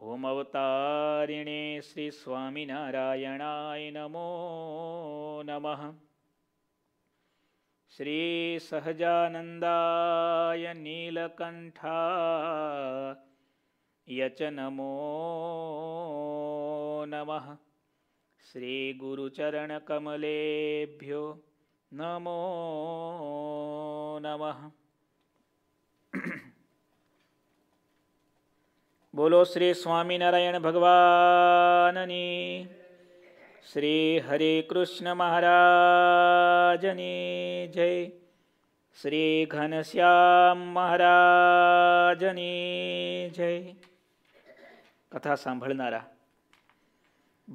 ઓમ અવતારિણે શ્રી સ્વામિનારાયણાય નમો નમઃ શ્રી સહજાનંદાય નીલકંઠા યચ નમો નમઃ શ્રી ગુરુચરણ નમો નમઃ બોલો શ્રી સ્વામિનારાયણ ભગવાનની શ્રી હરે કૃષ્ણ મહારાજની જય શ્રી ઘનશ્યામ મહારાજની જય કથા સાંભળનારા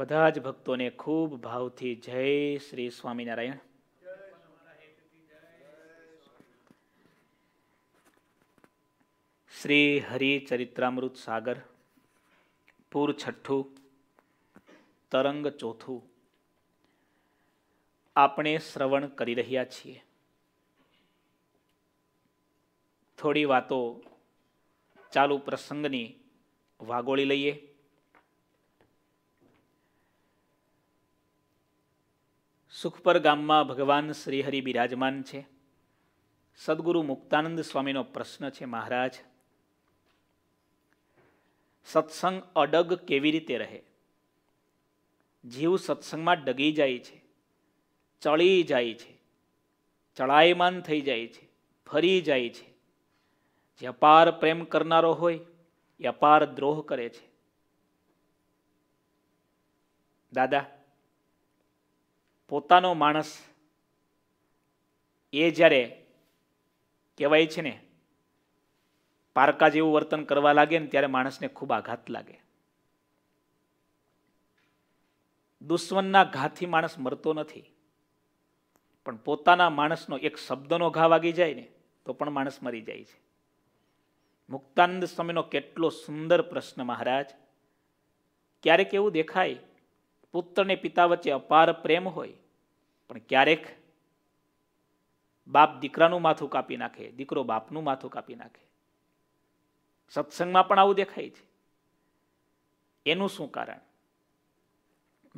બધા જ ભક્તોને ખૂબ ભાવથી જય શ્રી સ્વામિનારાયણ શ્રી હરિચરિત્રામૃત સાગર પૂર છઠ્ઠું તરંગ ચોથું આપણે શ્રવણ કરી રહ્યા છીએ થોડી વાતો ચાલુ પ્રસંગની વાગોળી લઈએ સુખપર ગામમાં ભગવાન શ્રીહરિ બિરાજમાન છે સદગુરુ મુક્તાનંદ સ્વામીનો પ્રશ્ન છે મહારાજ સત્સંગ અડગ કેવી રીતે રહે જીવ સત્સંગમાં ડગી જાય છે ચળી જાય છે ચળાયમાન થઈ જાય છે ફરી જાય છે જે અપાર પ્રેમ કરનારો હોય એ અપાર દ્રોહ કરે છે દાદા પોતાનો માણસ એ જ્યારે કહેવાય છે ને પારકા જેવું વર્તન કરવા લાગે ને ત્યારે માણસને ખૂબ આઘાત લાગે દુશ્મનના ઘાથી માણસ મરતો નથી પણ પોતાના માણસનો એક શબ્દનો ઘા વાગી જાય ને તો પણ માણસ મરી જાય છે મુક્તાનંદ સ્વામીનો કેટલો સુંદર પ્રશ્ન મહારાજ ક્યારેક એવું દેખાય પુત્રને પિતા વચ્ચે અપાર પ્રેમ હોય પણ ક્યારેક બાપ દીકરાનું માથું કાપી નાખે દીકરો બાપનું માથું કાપી નાખે સત્સંગમાં પણ આવું દેખાય છે એનું શું કારણ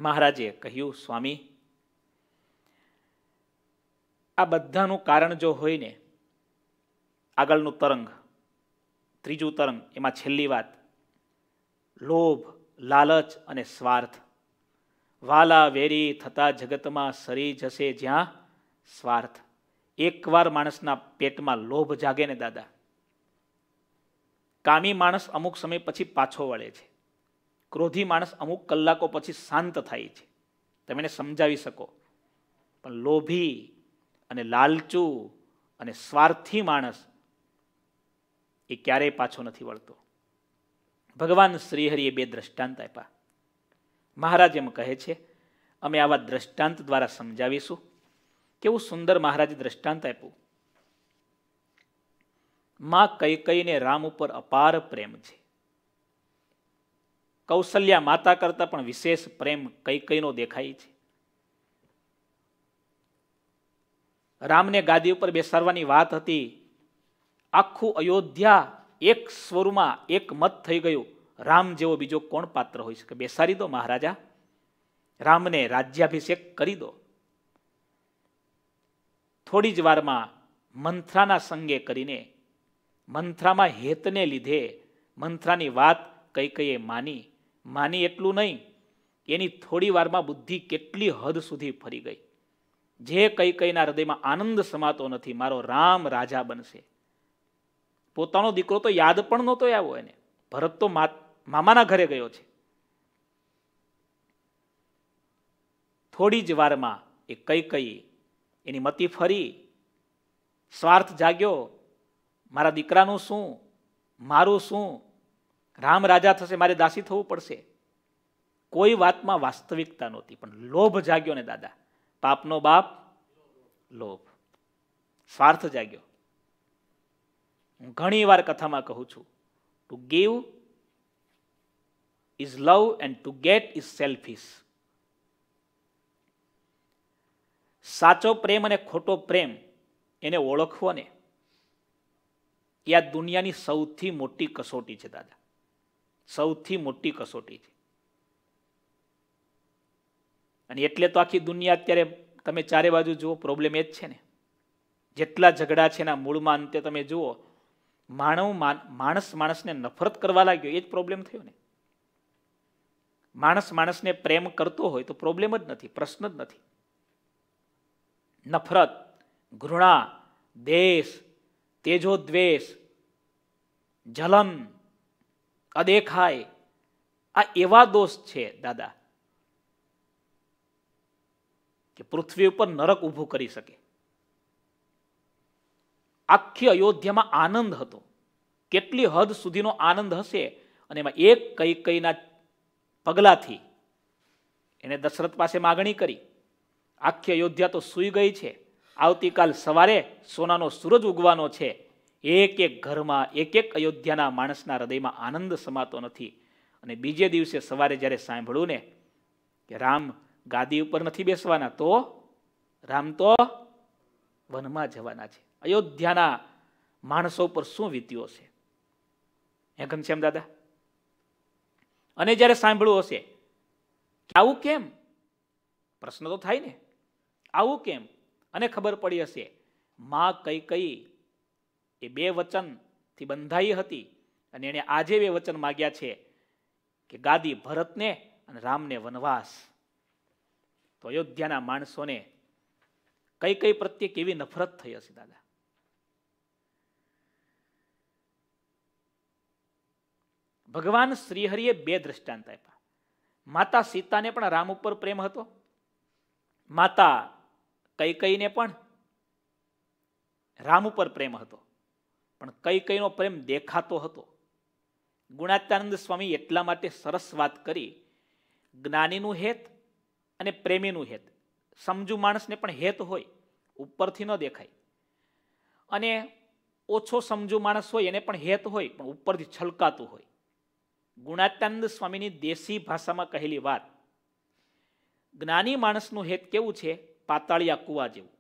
મહારાજે કહ્યું સ્વામી આ બધાનું કારણ જો હોય ને આગળનું તરંગ ત્રીજું તરંગ એમાં છેલ્લી વાત લોભ લાલચ અને સ્વાર્થ વાલા વેરી થતા જગતમાં સરી જશે જ્યાં સ્વાર્થ એકવાર માણસના પેટમાં લોભ જાગે ને દાદા કામી માણસ અમુક સમય પછી પાછો વળે છે ક્રોધી માણસ અમુક કલાકો પછી શાંત થાય છે તમે એને સમજાવી શકો પણ લોભી અને લાલચુ અને સ્વાર્થી માણસ એ ક્યારેય પાછો નથી વળતો ભગવાન શ્રીહરિએ બે દ્રષ્ટાંત આપ્યા મહારાજ એમ કહે છે અમે આવા દ્રષ્ટાંત દ્વારા સમજાવીશું કેવું સુંદર મહારાજે દ્રષ્ટાંત આપ્યું માં કૈકઈને રામ ઉપર અપાર પ્રેમ છે કૌશલ્યા માતા કરતા પણ વિશેષ પ્રેમ કૈકઈનો દેખાય છે રામને ગાદી ઉપર બેસાડવાની વાત હતી આખું અયોધ્યા એક સ્વરમાં એક મત થઈ ગયું રામ જેવો બીજો કોણ પાત્ર હોઈ શકે બેસાડી દો મહારાજા રામને રાજ્યાભિષેક કરી દો થોડી જ વારમાં મંથરાના સંગે કરીને મંથરામાં હેતને લીધે મંથરાની વાત કઈ કઈએ માની માની એટલું નહીં એની થોડી વારમાં બુદ્ધિ કેટલી હદ સુધી ફરી ગઈ જે કઈ કઈના હૃદયમાં આનંદ સમાતો નથી મારો રામ રાજા બનશે પોતાનો દીકરો તો યાદ પણ નહોતો આવ્યો એને ભરત તો મામાના ઘરે ગયો છે થોડી જ વારમાં એ કઈ કઈ એની મતી ફરી સ્વાર્થ જાગ્યો મારા દીકરાનું શું મારું શું રામ રાજા થશે મારે દાસી થવું પડશે કોઈ વાતમાં વાસ્તવિકતા નહોતી પણ લોભ જાગ્યો ને દાદા પાપનો બાપ લોભ સ્વાર્થ જાગ્યો હું ઘણી વાર કથામાં કહું છું to give is love and to get is selfish સાચો પ્રેમ અને ખોટો પ્રેમ એને ઓળખવો ને એ આ દુનિયાની સૌથી મોટી કસોટી છે દાદા સૌથી મોટી કસોટી છે અને એટલે તો આખી દુનિયા અત્યારે તમે ચારે બાજુ જુઓ પ્રોબ્લેમ એ જ છે ને જેટલા ઝઘડા છે એના મૂળમાં અંતે તમે જુઓ માણવ માણસ માણસને નફરત કરવા લાગ્યો એ જ પ્રોબ્લેમ થયો ને માણસ માણસને પ્રેમ કરતો હોય તો પ્રોબ્લેમ જ નથી પ્રશ્ન જ નથી નફરત ઘૃણા દેશ તેજો દ્વેષ જલન અદેખાય આ એવા દોષ છે દાદા કે પૃથ્વી ઉપર નરક ઊભું કરી શકે આખી અયોધ્યામાં આનંદ હતો કેટલી હદ સુધીનો આનંદ હશે અને એમાં એક કઈ કઈના પગલાથી એને દશરથ પાસે માગણી કરી આખી અયોધ્યા તો સૂઈ ગઈ છે આવતીકાલ સવારે સોનાનો સૂરજ ઉગવાનો છે એક એક ઘરમાં એક એક અયોધ્યાના માણસના હૃદયમાં આનંદ સમાતો નથી અને બીજે દિવસે સવારે જ્યારે સાંભળ્યું ને કે રામ ગાદી ઉપર નથી બેસવાના તો રામ તો વનમાં જવાના છે અયોધ્યાના માણસો પર શું વીત્યું હશે હે ઘનશ્યામ દાદા અને જ્યારે સાંભળ્યું હશે કે આવું કેમ પ્રશ્ન તો થાય ને આવું કેમ અને ખબર પડી હશે માં કઈ કઈ એ બે વચનથી બંધાઈ હતી અને એણે આજે બે વચન માગ્યા છે કે ગાદી ભરતને અને રામને વનવાસ તો અયોધ્યાના માણસોને કઈ કઈ પ્રત્યે કેવી નફરત થઈ હશે દાદા ભગવાન શ્રીહરિએ બે દ્રષ્ટાંત આપ્યા માતા સીતાને પણ રામ ઉપર પ્રેમ હતો માતા કઈ કઈને પણ રામ ઉપર પ્રેમ હતો પણ કઈ કઈનો પ્રેમ દેખાતો હતો ગુણાત્યાનંદ સ્વામી એટલા માટે સરસ વાત કરી જ્ઞાનીનું હેત અને પ્રેમીનું હેત સમજુ માણસને પણ હેત હોય ઉપરથી ન દેખાય અને ઓછો સમજુ માણસ હોય એને પણ હેત હોય પણ ઉપરથી છલકાતું હોય ગુણાત્યાનંદ સ્વામીની દેશી ભાષામાં કહેલી વાત જ્ઞાની માણસનું હેત કેવું છે પાતાળિયા કૂવા જેવું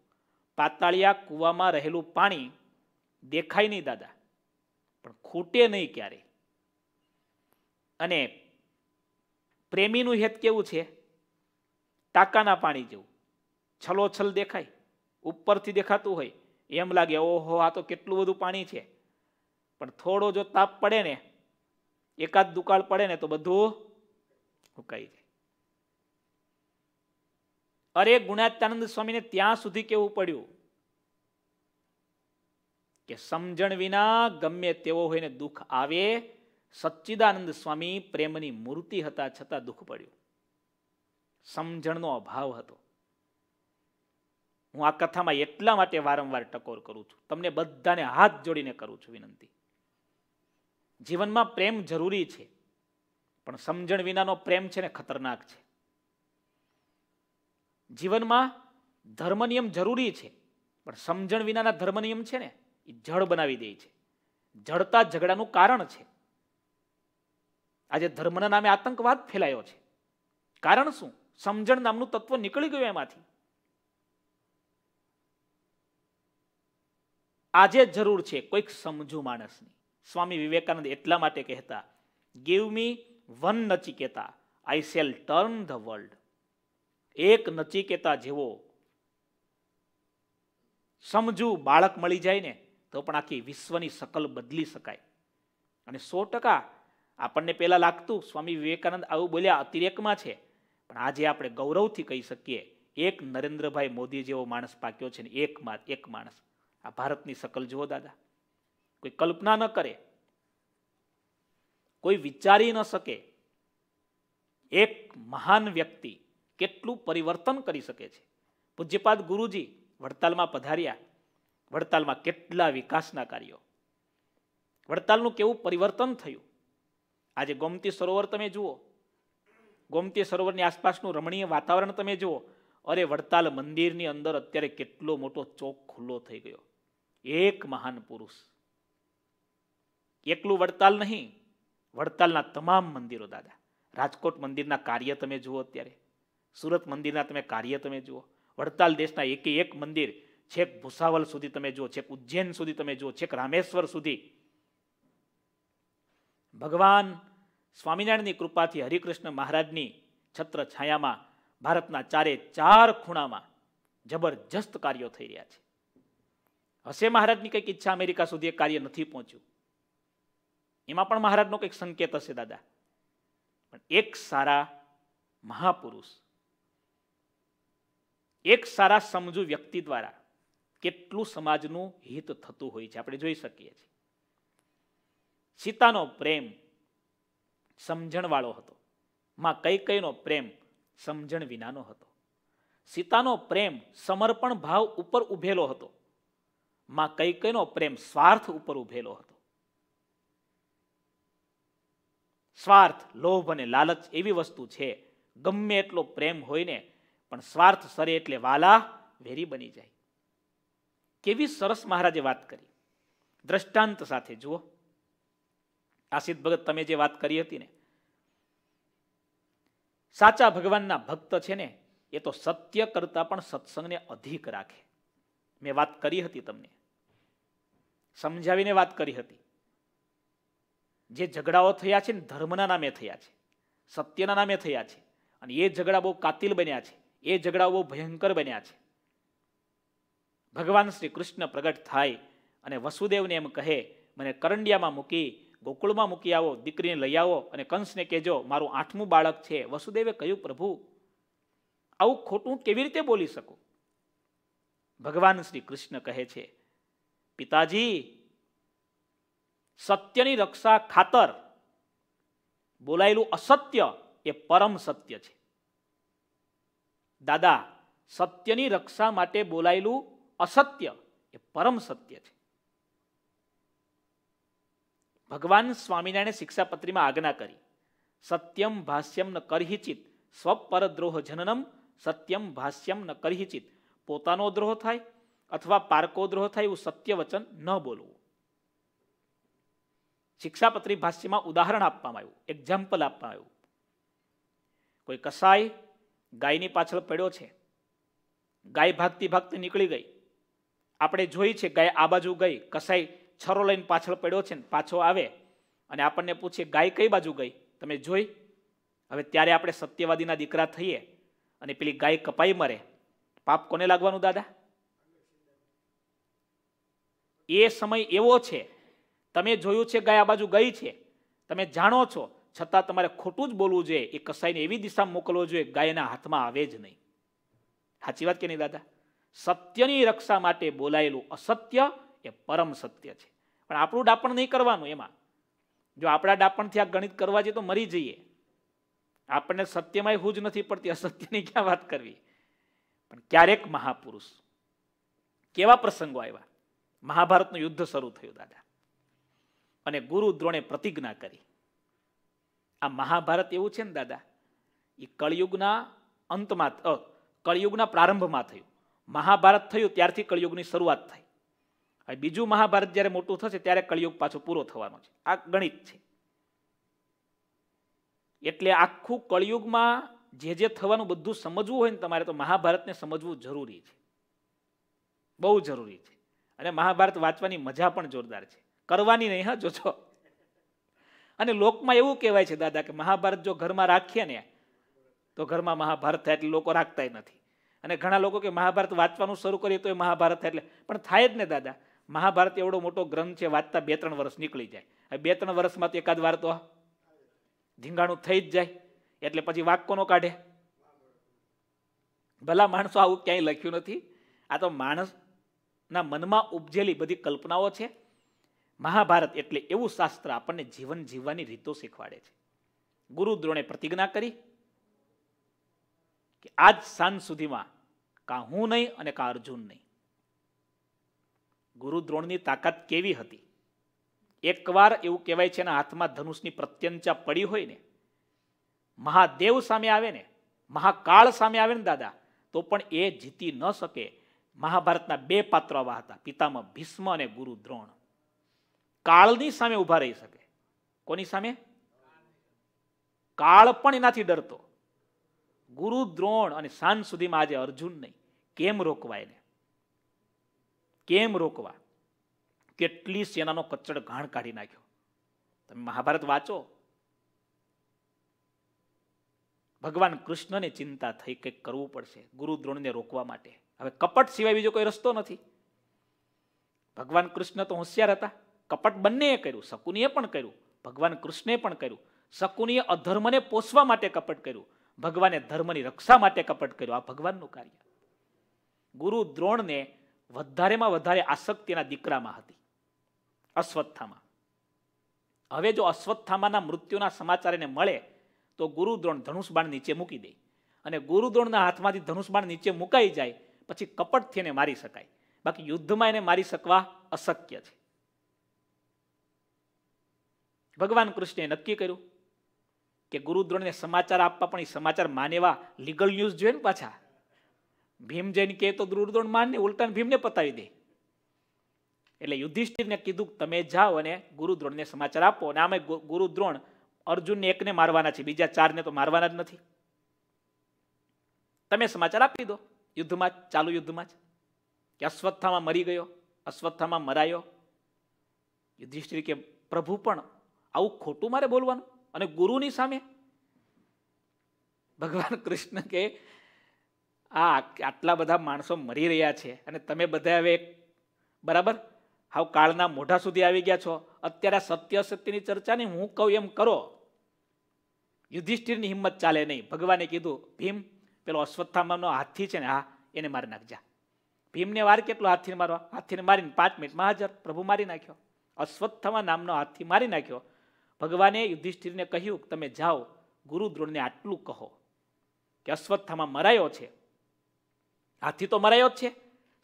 પાતાળિયા કૂવામાં રહેલું પાણી દેખાય નહીં દાદા પણ ખૂટે નહીં ક્યારે અને પ્રેમીનું હેત કેવું છે ટાંકાના પાણી જેવું છલોછલ દેખાય ઉપરથી દેખાતું હોય એમ લાગે ઓહો આ તો કેટલું બધું પાણી છે પણ થોડો જો તાપ પડે ને એકાદ દુકાળ પડે ને તો બધું સુકાઈ જાય અરે ગુણાત્યાનંદ સ્વામીને ત્યાં સુધી કેવું પડ્યું કે સમજણ વિના ગમે તેવો હોય ને દુઃખ આવે સચ્ચિદાનંદ સ્વામી પ્રેમની મૂર્તિ હતા છતાં દુઃખ પડ્યું સમજણનો અભાવ હતો હું આ કથામાં એટલા માટે વારંવાર ટકોર કરું છું તમને બધાને હાથ જોડીને કરું છું વિનંતી જીવનમાં પ્રેમ જરૂરી છે પણ સમજણ વિનાનો પ્રેમ છે ને ખતરનાક છે જીવનમાં ધર્મનિયમ જરૂરી છે પણ સમજણ વિનાના ધર્મનિયમ છે ને એ જળ બનાવી દે છે જળતા ઝઘડાનું કારણ છે આજે ધર્મના નામે આતંકવાદ ફેલાયો છે કારણ શું સમજણ નામનું તત્વ નીકળી ગયું એમાંથી આજે જરૂર છે કોઈક સમજુ માણસની સ્વામી વિવેકાનંદ એટલા માટે કહેતા give me one Nachiketa I shall turn the world એક નચિકેતા જેવો સમજુ બાળક મળી જાય ને તો પણ આખી વિશ્વની સકલ બદલી શકાય અને સો ટકા આપણને પહેલાં લાગતું સ્વામી વિવેકાનંદ આવું બોલ્યા અતિરેકમાં છે પણ આજે આપણે ગૌરવથી કહી શકીએ એક નરેન્દ્રભાઈ મોદી જેવો માણસ પાક્યો છે ને એક એક માણસ આ ભારતની સકલ જુઓ દાદા કોઈ કલ્પના ન કરે કોઈ વિચારી ન શકે એક મહાન વ્યક્તિ કેટલું પરિવર્તન કરી શકે છે પૂજ્યપાદ ગુરુજી વડતાલમાં પધાર્યા વડતાલમાં કેટલા વિકાસના કાર્યો વડતાલનું કેવું પરિવર્તન થયું આજે ગોમતી સરોવર તમે જુઓ ગોમતી સરોવરની આસપાસનું રમણીય વાતાવરણ તમે જુઓ અરે વડતાલ મંદિરની અંદર અત્યારે કેટલો મોટો ચોક ખુલ્લો થઈ ગયો એક મહાન પુરુષ એકલું વડતાલ નહીં વડતાલના તમામ મંદિરો દાદા રાજકોટ મંદિરના કાર્ય તમે જુઓ અત્યારે સુરત મંદિરના તમે કાર્ય તમે જુઓ વડતાલ દેશના એકે એક મંદિર છેક ભૂસાવલ સુધી તમે જુઓ છેક ઉજ્જૈન સુધી તમે જુઓ છેક રામેશ્વર સુધી ભગવાન સ્વામિનારાયણની કૃપાથી હરિકૃષ્ણ મહારાજની છત્ર છાયામાં ભારતના ચારે ચાર ખૂણામાં જબરજસ્ત કાર્યો થઈ રહ્યા છે હશે મહારાજની કંઈક ઈચ્છા અમેરિકા સુધી એ કાર્ય નથી પહોંચ્યું એમાં પણ મહારાજનો કંઈક સંકેત હશે દાદા પણ એક સારા મહાપુરુષ એક સારા સમજુ વ્યક્તિ દ્વારા કેટલું સમાજનું હિત થતું હોય છે આપણે જોઈ શકીએ છીએ સીતાનો પ્રેમ સમજણવાળો હતો માં કઈ કઈનો પ્રેમ સમજણ વિનાનો હતો સીતાનો પ્રેમ સમર્પણ ભાવ ઉપર ઉભેલો હતો માં કઈ કઈનો પ્રેમ સ્વાર્થ ઉપર ઉભેલો હતો સ્વાર્થ લોભ અને લાલચ એવી વસ્તુ છે ગમે એટલો પ્રેમ હોય ને પણ સ્વાર્થ સરે એટલે વાલા વેરી બની જાય કેવી સરસ મહારાજે વાત કરી દ્રષ્ટાંત સાથે જુઓ આ ભગત તમે જે વાત કરી હતી ને સાચા ભગવાનના ભક્ત છે ને એ તો સત્ય કરતા પણ સત્સંગને અધિક રાખે મેં વાત કરી હતી તમને સમજાવીને વાત કરી હતી જે ઝઘડાઓ થયા છે ને ધર્મના નામે થયા છે સત્યના નામે થયા છે અને એ ઝઘડા બહુ કાતિલ બન્યા છે એ ઝઘડાઓ ભયંકર બન્યા છે ભગવાન શ્રી કૃષ્ણ પ્રગટ થાય અને વસુદેવને એમ કહે મને કરંડિયામાં મૂકી ગોકુળમાં મૂકી આવો દીકરીને લઈ આવો અને કંસને કહેજો મારું આઠમું બાળક છે વસુદેવે કહ્યું પ્રભુ આવું ખોટું કેવી રીતે બોલી શકું ભગવાન શ્રી કૃષ્ણ કહે છે પિતાજી સત્યની રક્ષા ખાતર બોલાયેલું અસત્ય એ પરમ સત્ય છે દાદા સત્યની રક્ષા માટે બોલાયેલું અસત્ય એ પરમ સત્ય છે ભગવાન સ્વામિનારાયણે શિક્ષાપત્રીમાં આજ્ઞા કરી સત્યમ ભાષ્યમ ન કરહિચિત સ્વપરદ્રોહ જનનમ સત્યમ ભાષ્યમ ન કરહિચિત પોતાનો દ્રોહ થાય અથવા પારકો દ્રોહ થાય એવું સત્ય વચન ન બોલવું શિક્ષાપત્રી ભાષ્યમાં ઉદાહરણ આપવામાં આવ્યું એક્ઝામ્પલ આપવામાં આવ્યું કોઈ કસાય ગાયની પાછળ પડ્યો છે ગાય ભાગતી ભાગતી નીકળી ગઈ આપણે જોઈ છે ગાય આ બાજુ ગઈ કસાઈ છરો લઈને પાછળ પડ્યો છે ને પાછો આવે અને આપણને પૂછીએ ગાય કઈ બાજુ ગઈ તમે જોઈ હવે ત્યારે આપણે સત્યવાદીના દીકરા થઈએ અને પેલી ગાય કપાઈ મરે પાપ કોને લાગવાનું દાદા એ સમય એવો છે તમે જોયું છે ગાય આ બાજુ ગઈ છે તમે જાણો છો છતાં તમારે ખોટું જ બોલવું જોઈએ એ કસાઈને એવી દિશામાં મોકલવો જોઈએ ગાયના હાથમાં આવે જ નહીં સાચી વાત કે નહીં દાદા સત્યની રક્ષા માટે બોલાયેલું અસત્ય એ પરમ સત્ય છે પણ આપણું ડાપણ નહીં કરવાનું એમાં જો આપણા ડાપણથી આ ગણિત કરવા જઈએ તો મરી જઈએ આપણને સત્યમાંય હું જ નથી પડતી અસત્યની ક્યાં વાત કરવી પણ ક્યારેક મહાપુરુષ કેવા પ્રસંગો આવ્યા મહાભારતનું યુદ્ધ શરૂ થયું દાદા અને ગુરુ દ્રોણે પ્રતિજ્ઞા કરી આ મહાભારત એવું છે ને દાદા એ કળિયુગના અંતમાં કળિયુગના પ્રારંભમાં થયું મહાભારત થયું ત્યારથી કળિયુગની શરૂઆત થઈ હવે બીજું મહાભારત જ્યારે મોટું થશે ત્યારે કળિયુગ પાછો પૂરો થવાનો છે આ ગણિત છે એટલે આખું કળિયુગમાં જે જે થવાનું બધું સમજવું હોય ને તમારે તો મહાભારતને સમજવું જરૂરી છે બહુ જરૂરી છે અને મહાભારત વાંચવાની મજા પણ જોરદાર છે કરવાની નહીં હા જોજો અને લોકમાં એવું કહેવાય છે દાદા કે મહાભારત જો ઘરમાં રાખીએ ને તો ઘરમાં મહાભારત થાય એટલે લોકો રાખતા નથી અને ઘણા લોકો કે મહાભારત વાંચવાનું શરૂ કરીએ તો એ મહાભારત થાય એટલે પણ થાય જ ને દાદા મહાભારત એવડો મોટો ગ્રંથ છે વાંચતા બે ત્રણ વર્ષ નીકળી જાય હવે બે ત્રણ વર્ષમાં તો એકાદ વાર તો ધીંગાણું થઈ જ જાય એટલે પછી વાક્યનો કાઢે ભલા માણસો આવું ક્યાંય લખ્યું નથી આ તો માણસના મનમાં ઉપજેલી બધી કલ્પનાઓ છે મહાભારત એટલે એવું શાસ્ત્ર આપણને જીવન જીવવાની રીતો શીખવાડે છે ગુરુ દ્રોણે પ્રતિજ્ઞા કરી કે આજ સાંજ સુધીમાં કાં હું નહીં અને કાં અર્જુન નહીં ગુરુ દ્રોણની તાકાત કેવી હતી એકવાર એવું કહેવાય છે એના હાથમાં ધનુષની પ્રત્યંચા પડી હોય ને મહાદેવ સામે આવે ને મહાકાળ સામે આવે ને દાદા તો પણ એ જીતી ન શકે મહાભારતના બે પાત્રો આવા હતા પિતામાં ભીષ્મ અને ગુરુ દ્રોણ કાળની સામે ઊભા રહી શકે કોની સામે કાળ પણ એનાથી ડરતો ગુરુ દ્રોણ અને સાંજ સુધીમાં આજે અર્જુન નહીં કેમ રોકવા એને કેમ રોકવા કેટલી સેનાનો કચડ ઘાણ કાઢી નાખ્યો તમે મહાભારત વાંચો ભગવાન કૃષ્ણને ચિંતા થઈ કંઈક કરવું પડશે ગુરુ દ્રોણને રોકવા માટે હવે કપટ સિવાય બીજો કોઈ રસ્તો નથી ભગવાન કૃષ્ણ તો હોશિયાર હતા કપટ બંનેએ કર્યું શકુનિએ પણ કર્યું ભગવાન કૃષ્ણે પણ કર્યું શકુનીએ અધર્મને પોષવા માટે કપટ કર્યું ભગવાને ધર્મની રક્ષા માટે કપટ કર્યું આ ભગવાનનું કાર્ય ગુરુ દ્રોણને વધારેમાં વધારે આસક્તિના દીકરામાં હતી અશ્વત્થામાં હવે જો અશ્વત્થામાના મૃત્યુના સમાચાર એને મળે તો ગુરુદ્રોણ ધનુષબાણ નીચે મૂકી દે અને ગુરુદ્રોણના હાથમાંથી ધનુષબાણ નીચે મુકાઈ જાય પછી કપટથી એને મારી શકાય બાકી યુદ્ધમાં એને મારી શકવા અશક્ય છે ભગવાન કૃષ્ણએ નક્કી કર્યું કે ગુરુદ્રોણને સમાચાર આપવા પણ એ સમાચાર માનેવા લીગલ ન્યૂઝ જોઈએ ને પાછા ભીમ જઈને કહે તો ગુરુદ્રોણ માનને ઉલટાને ભીમને પતાવી દે એટલે યુધિષ્ઠિરને કીધું તમે જાઓ અને ગુરુદ્રોણને સમાચાર આપો અને આમે ગુરુદ્રોણ અર્જુનને એકને મારવાના છે બીજા ચારને તો મારવાના જ નથી તમે સમાચાર આપી દો યુદ્ધમાં જ ચાલુ યુદ્ધમાં જ કે અશ્વત્થામાં મરી ગયો અશ્વત્થામાં મરાયો યુધિષ્ઠિર કે પ્રભુ પણ આવું ખોટું મારે બોલવાનું અને ગુરુની સામે ભગવાન કૃષ્ણ કે આ આટલા બધા માણસો મરી રહ્યા છે અને તમે બધા હવે બરાબર હાવ કાળના મોઢા સુધી આવી ગયા છો અત્યારે સત્ય સત્યની ચર્ચાની હું કહું એમ કરો યુધિષ્ઠિરની હિંમત ચાલે નહીં ભગવાને કીધું ભીમ પેલો અશ્વત્થામાનો હાથી છે ને હા એને મારી નાખજા ભીમને વાર કેટલો હાથીને મારવા હાથીને મારીને પાંચ મિનિટમાં હાજર પ્રભુ મારી નાખ્યો અશ્વત્થામા નામનો હાથી મારી નાખ્યો ભગવાને યુધિષ્ઠિરને કહ્યું તમે જાઓ ગુરુ દ્રોણને આટલું કહો કે અશ્વત્થામાં મરાયો છે હાથી તો મરાયો જ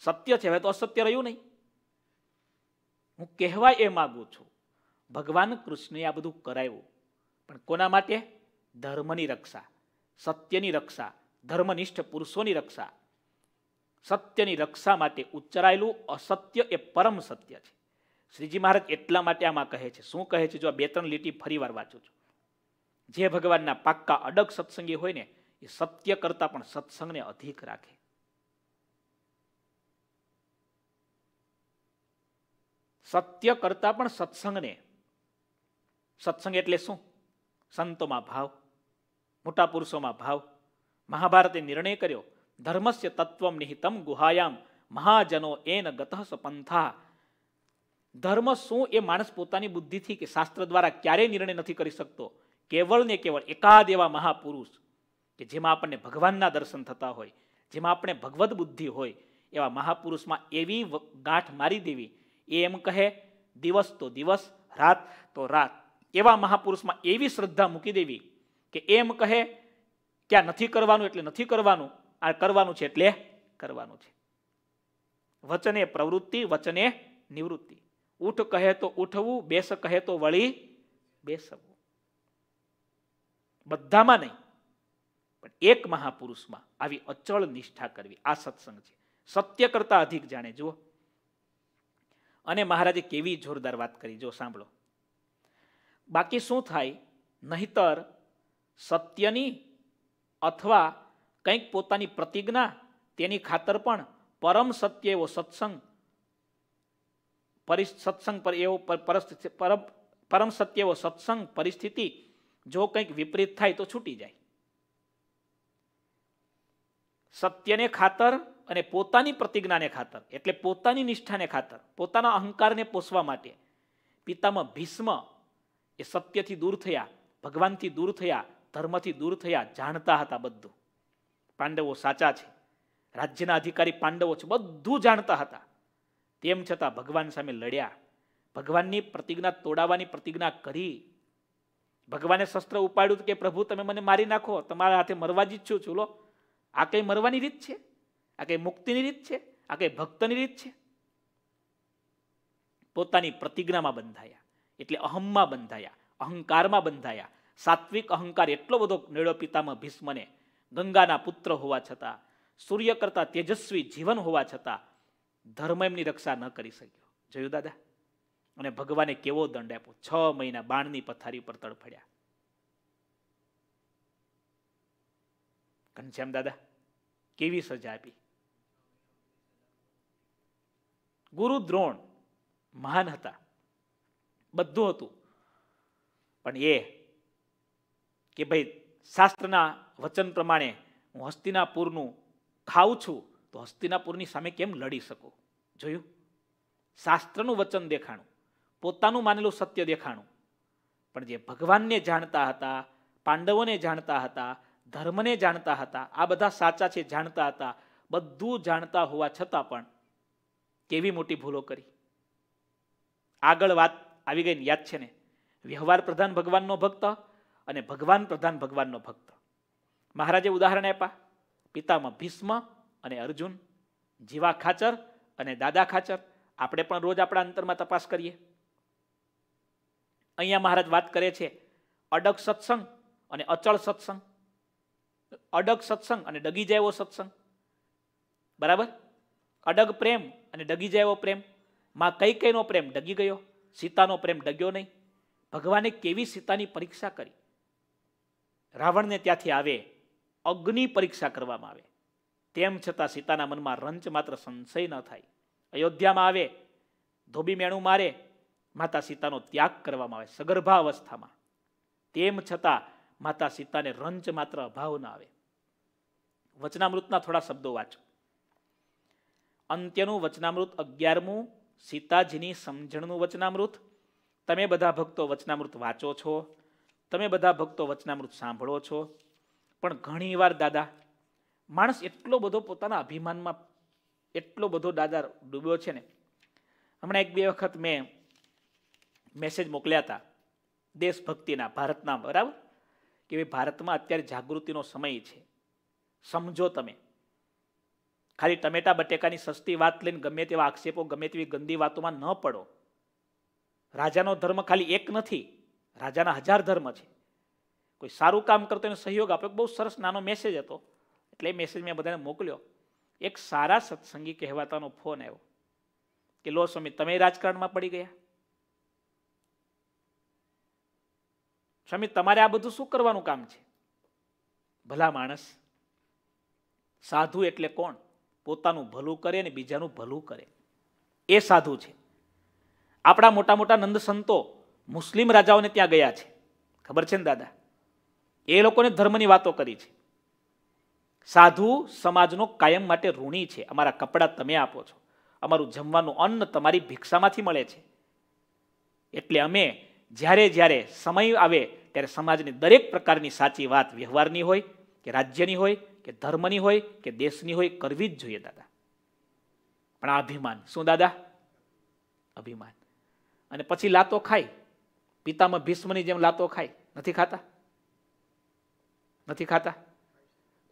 છે સત્ય છે હવે તો અસત્ય રહ્યું નહીં હું કહેવા એ માગું છું ભગવાન કૃષ્ણએ આ બધું કરાવ્યું પણ કોના માટે ધર્મની રક્ષા સત્યની રક્ષા ધર્મનિષ્ઠ પુરુષોની રક્ષા સત્યની રક્ષા માટે ઉચ્ચરાયેલું અસત્ય એ પરમ સત્ય છે શ્રીજી મહારાજ એટલા માટે આમાં કહે છે શું કહે છે જો આ બે ત્રણ લીટી ફરીવાર વાંચું છું જે ભગવાનના પાક્કા અડગ સત્સંગી હોય ને એ સત્ય કરતા પણ સત્સંગને અધિક રાખે સત્ય કરતા પણ સત્સંગને સત્સંગ એટલે શું સંતોમાં ભાવ મોટા પુરુષોમાં ભાવ મહાભારતે નિર્ણય કર્યો ધર્મસ્ય તત્વમ નિહિતમ ગુહાયામ મહાજનો એન ગતઃ સપંથા ધર્મ શું એ માણસ પોતાની બુદ્ધિથી કે શાસ્ત્ર દ્વારા ક્યારેય નિર્ણય નથી કરી શકતો કેવળ ને કેવળ એકાદ એવા મહાપુરુષ કે જેમાં આપણને ભગવાનના દર્શન થતા હોય જેમાં આપણે ભગવદ્ બુદ્ધિ હોય એવા મહાપુરુષમાં એવી ગાંઠ મારી દેવી એ એમ કહે દિવસ તો દિવસ રાત તો રાત એવા મહાપુરુષમાં એવી શ્રદ્ધા મૂકી દેવી કે એમ કહે કે આ નથી કરવાનું એટલે નથી કરવાનું આ કરવાનું છે એટલે કરવાનું છે વચને પ્રવૃત્તિ વચને નિવૃત્તિ ઊઠ કહે તો ઉઠવું બેસ કહે તો વળી બેસવું બધામાં નહીં પણ એક મહાપુરુષમાં આવી અચળ નિષ્ઠા કરવી આ સત્સંગ છે સત્ય કરતા અધિક જાણે જુઓ અને મહારાજે કેવી જોરદાર વાત કરી જો સાંભળો બાકી શું થાય નહીતર સત્યની અથવા કંઈક પોતાની પ્રતિજ્ઞા તેની ખાતર પણ પરમ સત્ય એવો સત્સંગ પરિ સત્સંગ પર એવો પરમ પરમ સત્ય એવો સત્સંગ પરિસ્થિતિ જો કંઈક વિપરીત થાય તો છૂટી જાય સત્યને ખાતર અને પોતાની પ્રતિજ્ઞાને ખાતર એટલે પોતાની નિષ્ઠાને ખાતર પોતાના અહંકારને પોષવા માટે પિતામાં ભીષ્મ એ સત્યથી દૂર થયા ભગવાનથી દૂર થયા ધર્મથી દૂર થયા જાણતા હતા બધું પાંડવો સાચા છે રાજ્યના અધિકારી પાંડવો છે બધું જાણતા હતા તેમ છતાં ભગવાન સામે લડ્યા ભગવાનની પ્રતિજ્ઞા તોડાવવાની પ્રતિજ્ઞા કરી ભગવાને શસ્ત્ર ઉપાડ્યું કે પ્રભુ તમે મને મારી નાખો તમારા હાથે મરવા જ ઈચ્છું છું લો આ કંઈ મરવાની રીત છે આ કંઈ મુક્તિની રીત છે આ કંઈ ભક્તની રીત છે પોતાની પ્રતિજ્ઞામાં બંધાયા એટલે અહમમાં બંધાયા અહંકારમાં બંધાયા સાત્વિક અહંકાર એટલો બધો નેળો પિતામાં ભીષ્મને ગંગાના પુત્ર હોવા છતાં સૂર્ય કરતાં તેજસ્વી જીવન હોવા છતાં ધર્મ એમની રક્ષા ન કરી શક્યો જોયું દાદા અને ભગવાને કેવો દંડ આપ્યો છ મહિના બાણની પથારી ઉપર તડફડ્યા ઘનશ્યામ દાદા કેવી સજા આપી ગુરુ દ્રોણ મહાન હતા બધું હતું પણ એ કે ભાઈ શાસ્ત્રના વચન પ્રમાણે હું હસ્તિનાપુરનું ખાઉં છું તો હસ્તિનાપુરની સામે કેમ લડી શકો જોયું શાસ્ત્રનું વચન દેખાણું પોતાનું માનેલું સત્ય દેખાણું પણ જે ભગવાનને જાણતા હતા પાંડવોને જાણતા હતા ધર્મને જાણતા હતા આ બધા સાચા છે જાણતા હતા બધું જાણતા હોવા છતાં પણ કેવી મોટી ભૂલો કરી આગળ વાત આવી ગઈ યાદ છે ને વ્યવહાર પ્રધાન ભગવાનનો ભક્ત અને ભગવાન પ્રધાન ભગવાનનો ભક્ત મહારાજે ઉદાહરણ આપ્યા પિતામાં ભીષ્મ અને અર્જુન જીવા ખાચર અને દાદા ખાચર આપણે પણ રોજ આપણા અંતરમાં તપાસ કરીએ અહીંયા મહારાજ વાત કરે છે અડગ સત્સંગ અને અચળ સત્સંગ અડગ સત્સંગ અને ડગી જાય સત્સંગ બરાબર અડગ પ્રેમ અને ડગી જાય એવો પ્રેમ માં કઈ કઈનો પ્રેમ ડગી ગયો સીતાનો પ્રેમ ડગ્યો નહીં ભગવાને કેવી સીતાની પરીક્ષા કરી રાવણને ત્યાંથી આવે અગ્નિ પરીક્ષા કરવામાં આવે તેમ છતાં સીતાના મનમાં રંચ માત્ર સંશય ન થાય અયોધ્યામાં આવે ધોબી મેણું મારે માતા સીતાનો ત્યાગ કરવામાં આવે સગર્ભા અવસ્થામાં તેમ છતાં માતા સીતાને રંચ માત્ર અભાવ ન આવે વચનામૃતના થોડા શબ્દો વાંચો અંત્યનું વચનામૃત અગિયારમું સીતાજીની સમજણનું વચનામૃત તમે બધા ભક્તો વચનામૃત વાંચો છો તમે બધા ભક્તો વચનામૃત સાંભળો છો પણ ઘણી વાર દાદા માણસ એટલો બધો પોતાના અભિમાનમાં એટલો બધો દાદા ડૂબ્યો છે ને હમણાં એક બે વખત મેં મેસેજ મોકલ્યા હતા દેશભક્તિના ભારતના બરાબર કે ભાઈ ભારતમાં અત્યારે જાગૃતિનો સમય છે સમજો તમે ખાલી ટમેટા બટેકાની સસ્તી વાત લઈને ગમે તેવા આક્ષેપો ગમે તેવી ગંદી વાતોમાં ન પડો રાજાનો ધર્મ ખાલી એક નથી રાજાના હજાર ધર્મ છે કોઈ સારું કામ કરતો એને સહયોગ આપ્યો બહુ સરસ નાનો મેસેજ હતો એટલે મેસેજ મેં બધાને મોકલ્યો એક સારા સત્સંગી કહેવાતાનો ફોન આવ્યો કે લો સ્વામી તમે રાજકારણમાં પડી ગયા સ્વામી તમારે આ બધું શું કરવાનું કામ છે ભલા માણસ સાધુ એટલે કોણ પોતાનું ભલું કરે અને બીજાનું ભલું કરે એ સાધુ છે આપણા મોટા મોટા નંદ સંતો મુસ્લિમ રાજાઓને ત્યાં ગયા છે ખબર છે ને દાદા એ લોકોને ધર્મની વાતો કરી છે સાધુ સમાજનો કાયમ માટે ઋણી છે અમારા કપડાં તમે આપો છો અમારું જમવાનું અન્ન તમારી ભિક્ષામાંથી મળે છે એટલે અમે જ્યારે જ્યારે સમય આવે ત્યારે સમાજની દરેક પ્રકારની સાચી વાત વ્યવહારની હોય કે રાજ્યની હોય કે ધર્મની હોય કે દેશની હોય કરવી જ જોઈએ દાદા પણ આ અભિમાન શું દાદા અભિમાન અને પછી લાતો ખાય પિતામાં ભીષ્મની જેમ લાતો ખાય નથી ખાતા નથી ખાતા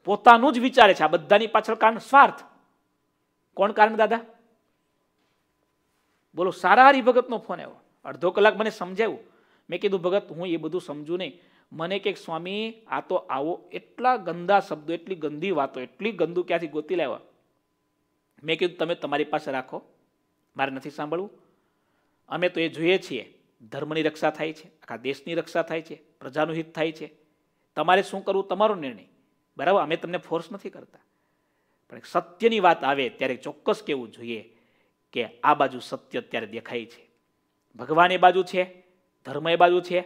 પોતાનું જ વિચારે છે આ બધાની પાછળ કારણ સ્વાર્થ કોણ કારણ દાદા બોલો સારા ભગતનો ફોન આવ્યો અડધો કલાક મને સમજાવ્યું મેં કીધું ભગત હું એ બધું સમજું નહીં મને કે સ્વામી આ તો આવો એટલા ગંદા શબ્દો એટલી ગંદી વાતો એટલી ગંદુ ક્યાંથી ગોતી લાવ્યા મેં કીધું તમે તમારી પાસે રાખો મારે નથી સાંભળવું અમે તો એ જોઈએ છીએ ધર્મની રક્ષા થાય છે આખા દેશની રક્ષા થાય છે પ્રજાનું હિત થાય છે તમારે શું કરવું તમારો નિર્ણય બરાબર અમે તમને ફોર્સ નથી કરતા પણ સત્યની વાત આવે ત્યારે ચોક્કસ કેવું જોઈએ કે આ બાજુ સત્ય અત્યારે દેખાય છે ભગવાન એ બાજુ છે ધર્મ એ બાજુ છે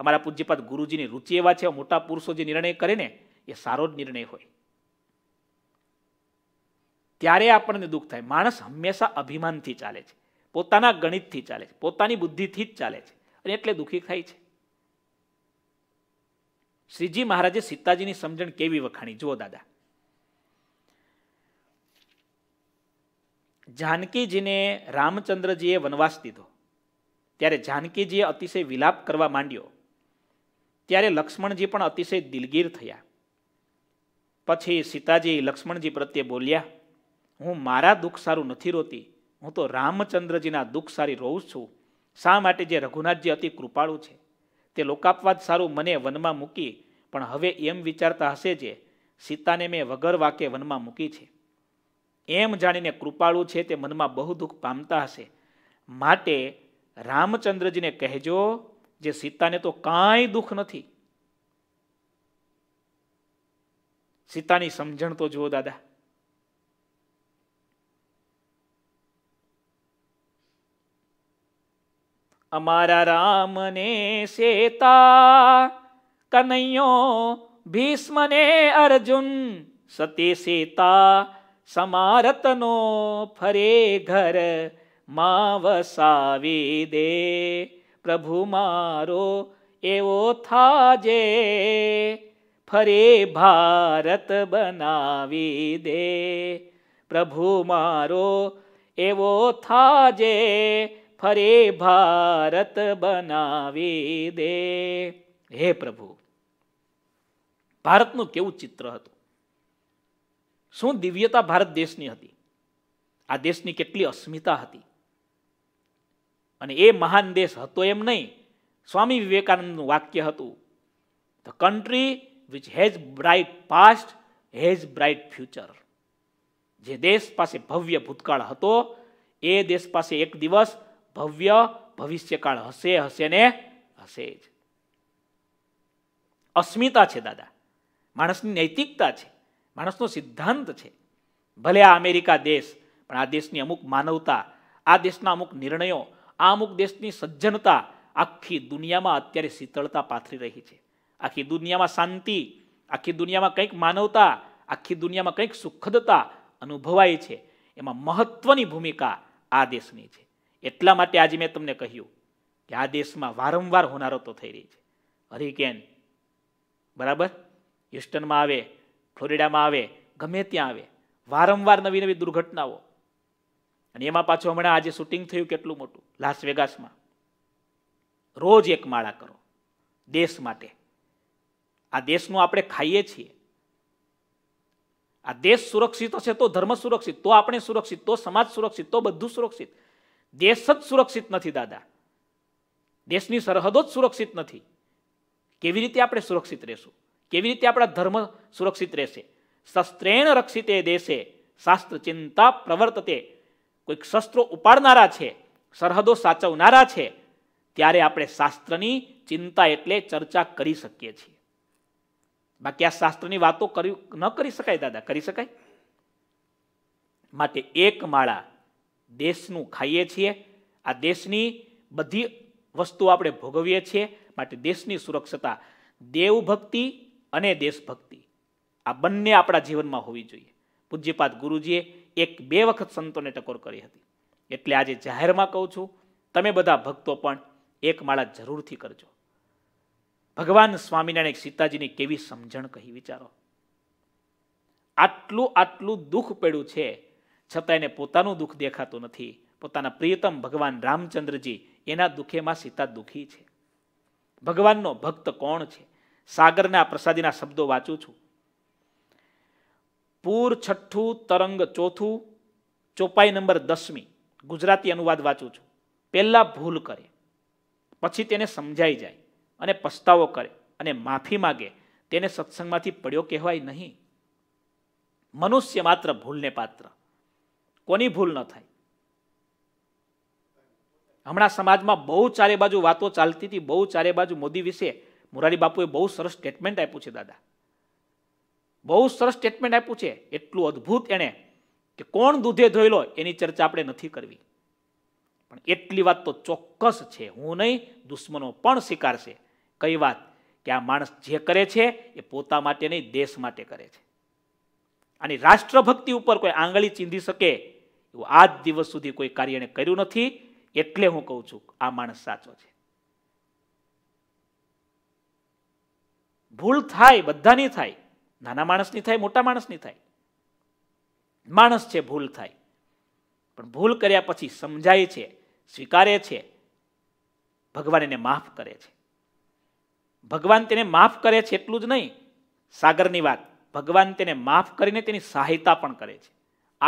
અમારા પૂજ્યપાદ ગુરુજીની રુચિ એવા છે મોટા પુરુષો જે નિર્ણય કરે ને એ સારો જ નિર્ણય હોય ત્યારે આપણને દુઃખ થાય માણસ હંમેશા અભિમાનથી ચાલે છે પોતાના ગણિતથી ચાલે છે પોતાની બુદ્ધિથી જ ચાલે છે અને એટલે દુઃખી થાય છે શ્રીજી મહારાજે સીતાજીની સમજણ કેવી વખાણી જુઓ દાદા જાનકીજીને રામચંદ્રજીએ વનવાસ દીધો ત્યારે જાનકીજીએ અતિશય વિલાપ કરવા માંડ્યો ત્યારે લક્ષ્મણજી પણ અતિશય દિલગીર થયા પછી સીતાજી લક્ષ્મણજી પ્રત્યે બોલ્યા હું મારા દુઃખ સારું નથી રોતી હું તો રામચંદ્રજીના દુઃખ સારી રોઉં છું શા માટે જે રઘુનાથજી અતિ કૃપાળુ છે તે લોકાપવાદ સારું મને વનમાં મૂકી પણ હવે એમ વિચારતા હશે જે સીતાને મેં વગર વાકે વનમાં મૂકી છે એમ જાણીને કૃપાળુ છે તે મનમાં બહુ દુઃખ પામતા હશે માટે રામચંદ્રજીને કહેજો જે સીતાને તો કાંઈ દુઃખ નથી સીતાની સમજણ તો જુઓ દાદા અમારા રામને સેતા કનૈયો ભીષ્મને અર્જુન સતી સીતા સમારતનો ફરે ઘર માં વસાવી દે પ્રભુ મારો એવો થાજે ફરે ભારત બનાવી દે પ્રભુ મારો એવો થાજે ફરે ભારત બનાવી દે હે પ્રભુ ભારતનું કેવું ચિત્ર હતું શું દિવ્યતા ભારત દેશની હતી આ દેશની કેટલી અસ્મિતા હતી અને એ મહાન દેશ હતો એમ નહીં સ્વામી વિવેકાનંદનું વાક્ય હતું the country which has bright past has bright future જે દેશ પાસે ભવ્ય ભૂતકાળ હતો એ દેશ પાસે એક દિવસ ભવ્ય ભવિષ્યકાળ હશે હશે ને હશે જ અસ્મિતા છે દાદા માણસની નૈતિકતા છે માણસનો સિદ્ધાંત છે ભલે આ અમેરિકા દેશ પણ આ દેશની અમુક માનવતા આ દેશના અમુક નિર્ણયો આ અમુક દેશની સજ્જનતા આખી દુનિયામાં અત્યારે શીતળતા પાથરી રહી છે આખી દુનિયામાં શાંતિ આખી દુનિયામાં કંઈક માનવતા આખી દુનિયામાં કંઈક સુખદતા અનુભવાય છે એમાં મહત્ત્વની ભૂમિકા આ દેશની છે એટલા માટે આજે મેં તમને કહ્યું કે આ દેશમાં વારંવાર હોનારો તો થઈ રહી છે હરિકેન બરાબર હ્યુસ્ટનમાં આવે ફ્લોરિડામાં આવે ગમે ત્યાં આવે વારંવાર નવી નવી દુર્ઘટનાઓ અને એમાં પાછું હમણાં આજે શૂટિંગ થયું કેટલું મોટું લાસ વેગાસમાં રોજ એક માળા કરો દેશ માટે આ દેશનું આપણે ખાઈએ છીએ આ દેશ સુરક્ષિત હશે તો ધર્મ સુરક્ષિત તો આપણે સુરક્ષિત તો સમાજ સુરક્ષિત તો બધું સુરક્ષિત દેશ જ સુરક્ષિત નથી દાદા દેશની સરહદો જ સુરક્ષિત નથી કેવી રીતે આપણે સુરક્ષિત રહેશું કેવી રીતે આપણા ધર્મ સુરક્ષિત રહેશે શસ્ત્રેણ રક્ષિતે દેશે શાસ્ત્ર ચિંતા પ્રવર્તતે કોઈક શસ્ત્રો ઉપાડનારા છે સરહદો સાચવનારા છે ત્યારે આપણે શાસ્ત્રની ચિંતા એટલે ચર્ચા કરી શકીએ છીએ બાકી આ શાસ્ત્રની વાતો કરી ન કરી શકાય દાદા કરી શકાય માટે એક માળા દેશનું ખાઈએ છીએ આ દેશની બધી વસ્તુ આપણે ભોગવીએ છીએ માટે દેશની સુરક્ષતા દેવભક્તિ અને દેશભક્તિ આ બંને આપણા જીવનમાં હોવી જોઈએ પૂજ્યપાત ગુરુજીએ એક બે વખત સંતોને ટકોર કરી હતી એટલે આજે જાહેરમાં કહું છું તમે બધા ભક્તો પણ એક માળા જરૂરથી કરજો ભગવાન સ્વામિનારાયણ સીતાજીની કેવી સમજણ કહી વિચારો આટલું આટલું દુઃખ પડ્યું છે છતાં એને પોતાનું દુઃખ દેખાતું નથી પોતાના પ્રિયતમ ભગવાન રામચંદ્રજી એના દુઃખેમાં સીતા દુઃખી છે ભગવાનનો ભક્ત કોણ છે સાગરના પ્રસાદીના શબ્દો વાંચું છું પૂર છઠ્ઠું તરંગ ચોથું ચોપાઈ નંબર દસમી ગુજરાતી અનુવાદ વાંચું છું પહેલા ભૂલ કરે પછી તેને સમજાઈ જાય અને પસ્તાવો કરે અને માફી માગે તેને સત્સંગમાંથી પડ્યો કહેવાય નહીં મનુષ્ય માત્ર ભૂલને પાત્ર કોની ભૂલ ન થાય હમણાં સમાજમાં બહુ ચારે બાજુ વાતો ચાલતી હતી બહુ ચારે બાજુ મોદી વિશે મુરારી બાપુએ બહુ સરસ સ્ટેટમેન્ટ આપ્યું છે દાદા બહુ સરસ સ્ટેટમેન્ટ આપ્યું છે એટલું અદ્ભુત એણે કે કોણ દૂધે ધોઈ લો એની ચર્ચા આપણે નથી કરવી પણ એટલી વાત તો ચોક્કસ છે હું નહીં દુશ્મનો પણ સ્વીકારશે કઈ વાત કે આ માણસ જે કરે છે એ પોતા માટે નહીં દેશ માટે કરે છે અને રાષ્ટ્રભક્તિ ઉપર કોઈ આંગળી ચીંધી શકે એવું આજ દિવસ સુધી કોઈ કાર્ય એણે કર્યું નથી એટલે હું કહું છું આ માણસ સાચો છે ભૂલ થાય બધાની થાય નાના માણસની થાય મોટા માણસની થાય માણસ છે ભૂલ થાય પણ ભૂલ કર્યા પછી સમજાય છે સ્વીકારે છે ભગવાન એને માફ કરે છે ભગવાન તેને માફ કરે છે એટલું જ નહીં સાગરની વાત ભગવાન તેને માફ કરીને તેની સહાયતા પણ કરે છે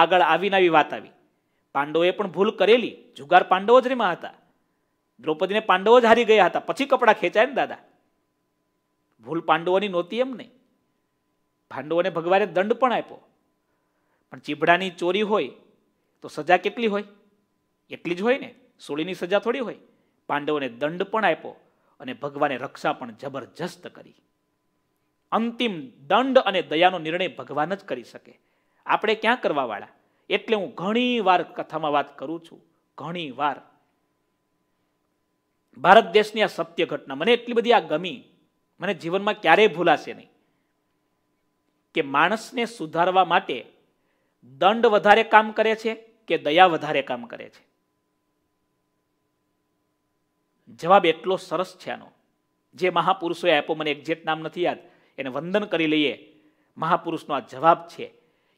આગળ આવીને આવી વાત આવી પાંડવોએ પણ ભૂલ કરેલી જુગાર પાંડવો જ રેમાં હતા દ્રૌપદીને પાંડવો જ હારી ગયા હતા પછી કપડાં ખેંચાય ને દાદા ભૂલ પાંડવોની નહોતી એમ નહીં પાંડવોને ભગવાને દંડ પણ આપ્યો પણ ચીભડાની ચોરી હોય તો સજા કેટલી હોય એટલી જ હોય ને સોળીની સજા થોડી હોય પાંડવોને દંડ પણ આપ્યો અને ભગવાને રક્ષા પણ જબરજસ્ત કરી અંતિમ દંડ અને દયાનો નિર્ણય ભગવાન જ કરી શકે આપણે ક્યાં કરવાવાળા એટલે હું ઘણી વાર કથામાં વાત કરું છું ઘણી વાર ભારત દેશની આ સત્ય ઘટના મને એટલી બધી આ ગમી મને જીવનમાં ક્યારેય ભૂલાશે નહીં કે માણસને સુધારવા માટે દંડ વધારે કામ કરે છે કે દયા વધારે કામ કરે છે જવાબ એટલો સરસ છે આનો જે મહાપુરુષોએ આપ્યો મને એક્ઝેક્ટ નામ નથી યાદ એને વંદન કરી લઈએ મહાપુરુષનો આ જવાબ છે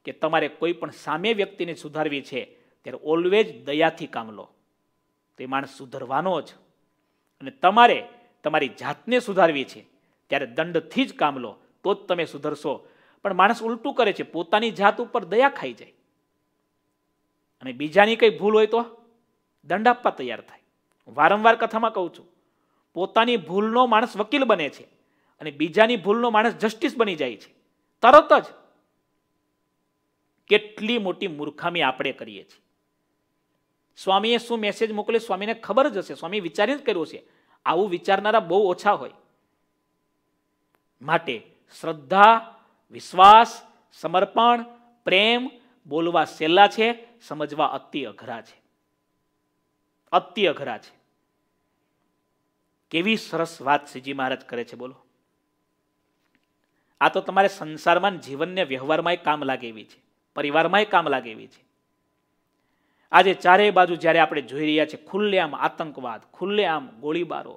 કે તમારે કોઈ પણ સામે વ્યક્તિને સુધારવી છે ત્યારે ઓલવેજ દયાથી કામ લો તો એ માણસ સુધરવાનો જ અને તમારે તમારી જાતને સુધારવી છે ત્યારે દંડથી જ કામ લો તો જ તમે સુધરશો પણ માણસ ઉલટું કરે છે પોતાની જાત ઉપર દયા ખાઈ જાય અને બીજાની કંઈ ભૂલ હોય તો દંડ આપવા તૈયાર થાય વારંવાર કથામાં કહું છું પોતાની ભૂલનો માણસ વકીલ બને છે અને બીજાની ભૂલનો માણસ જસ્ટિસ બની જાય છે તરત જ કેટલી મોટી મૂર્ખામી આપણે કરીએ છીએ સ્વામીએ શું મેસેજ મોકલ્યો સ્વામીને ખબર જ હશે સ્વામી વિચારી જ કર્યું છે આવું વિચારનારા બહુ ઓછા હોય માટે શ્રદ્ધા વિશ્વાસ સમર્પણ પ્રેમ બોલવા સહેલા છે સમજવા અતિ અઘરા છે અતિ અઘરા છે કેવી સરસ વાત શ્રીજી મહારાજ કરે છે બોલો આ તો તમારે સંસારમાં જીવનને વ્યવહારમાંય કામ લાગે એવી છે પરિવારમાંય કામ લાગે એવી છે આજે ચારેય બાજુ જ્યારે આપણે જોઈ રહ્યા છીએ આમ આતંકવાદ ખુલ્લે આમ ગોળીબારો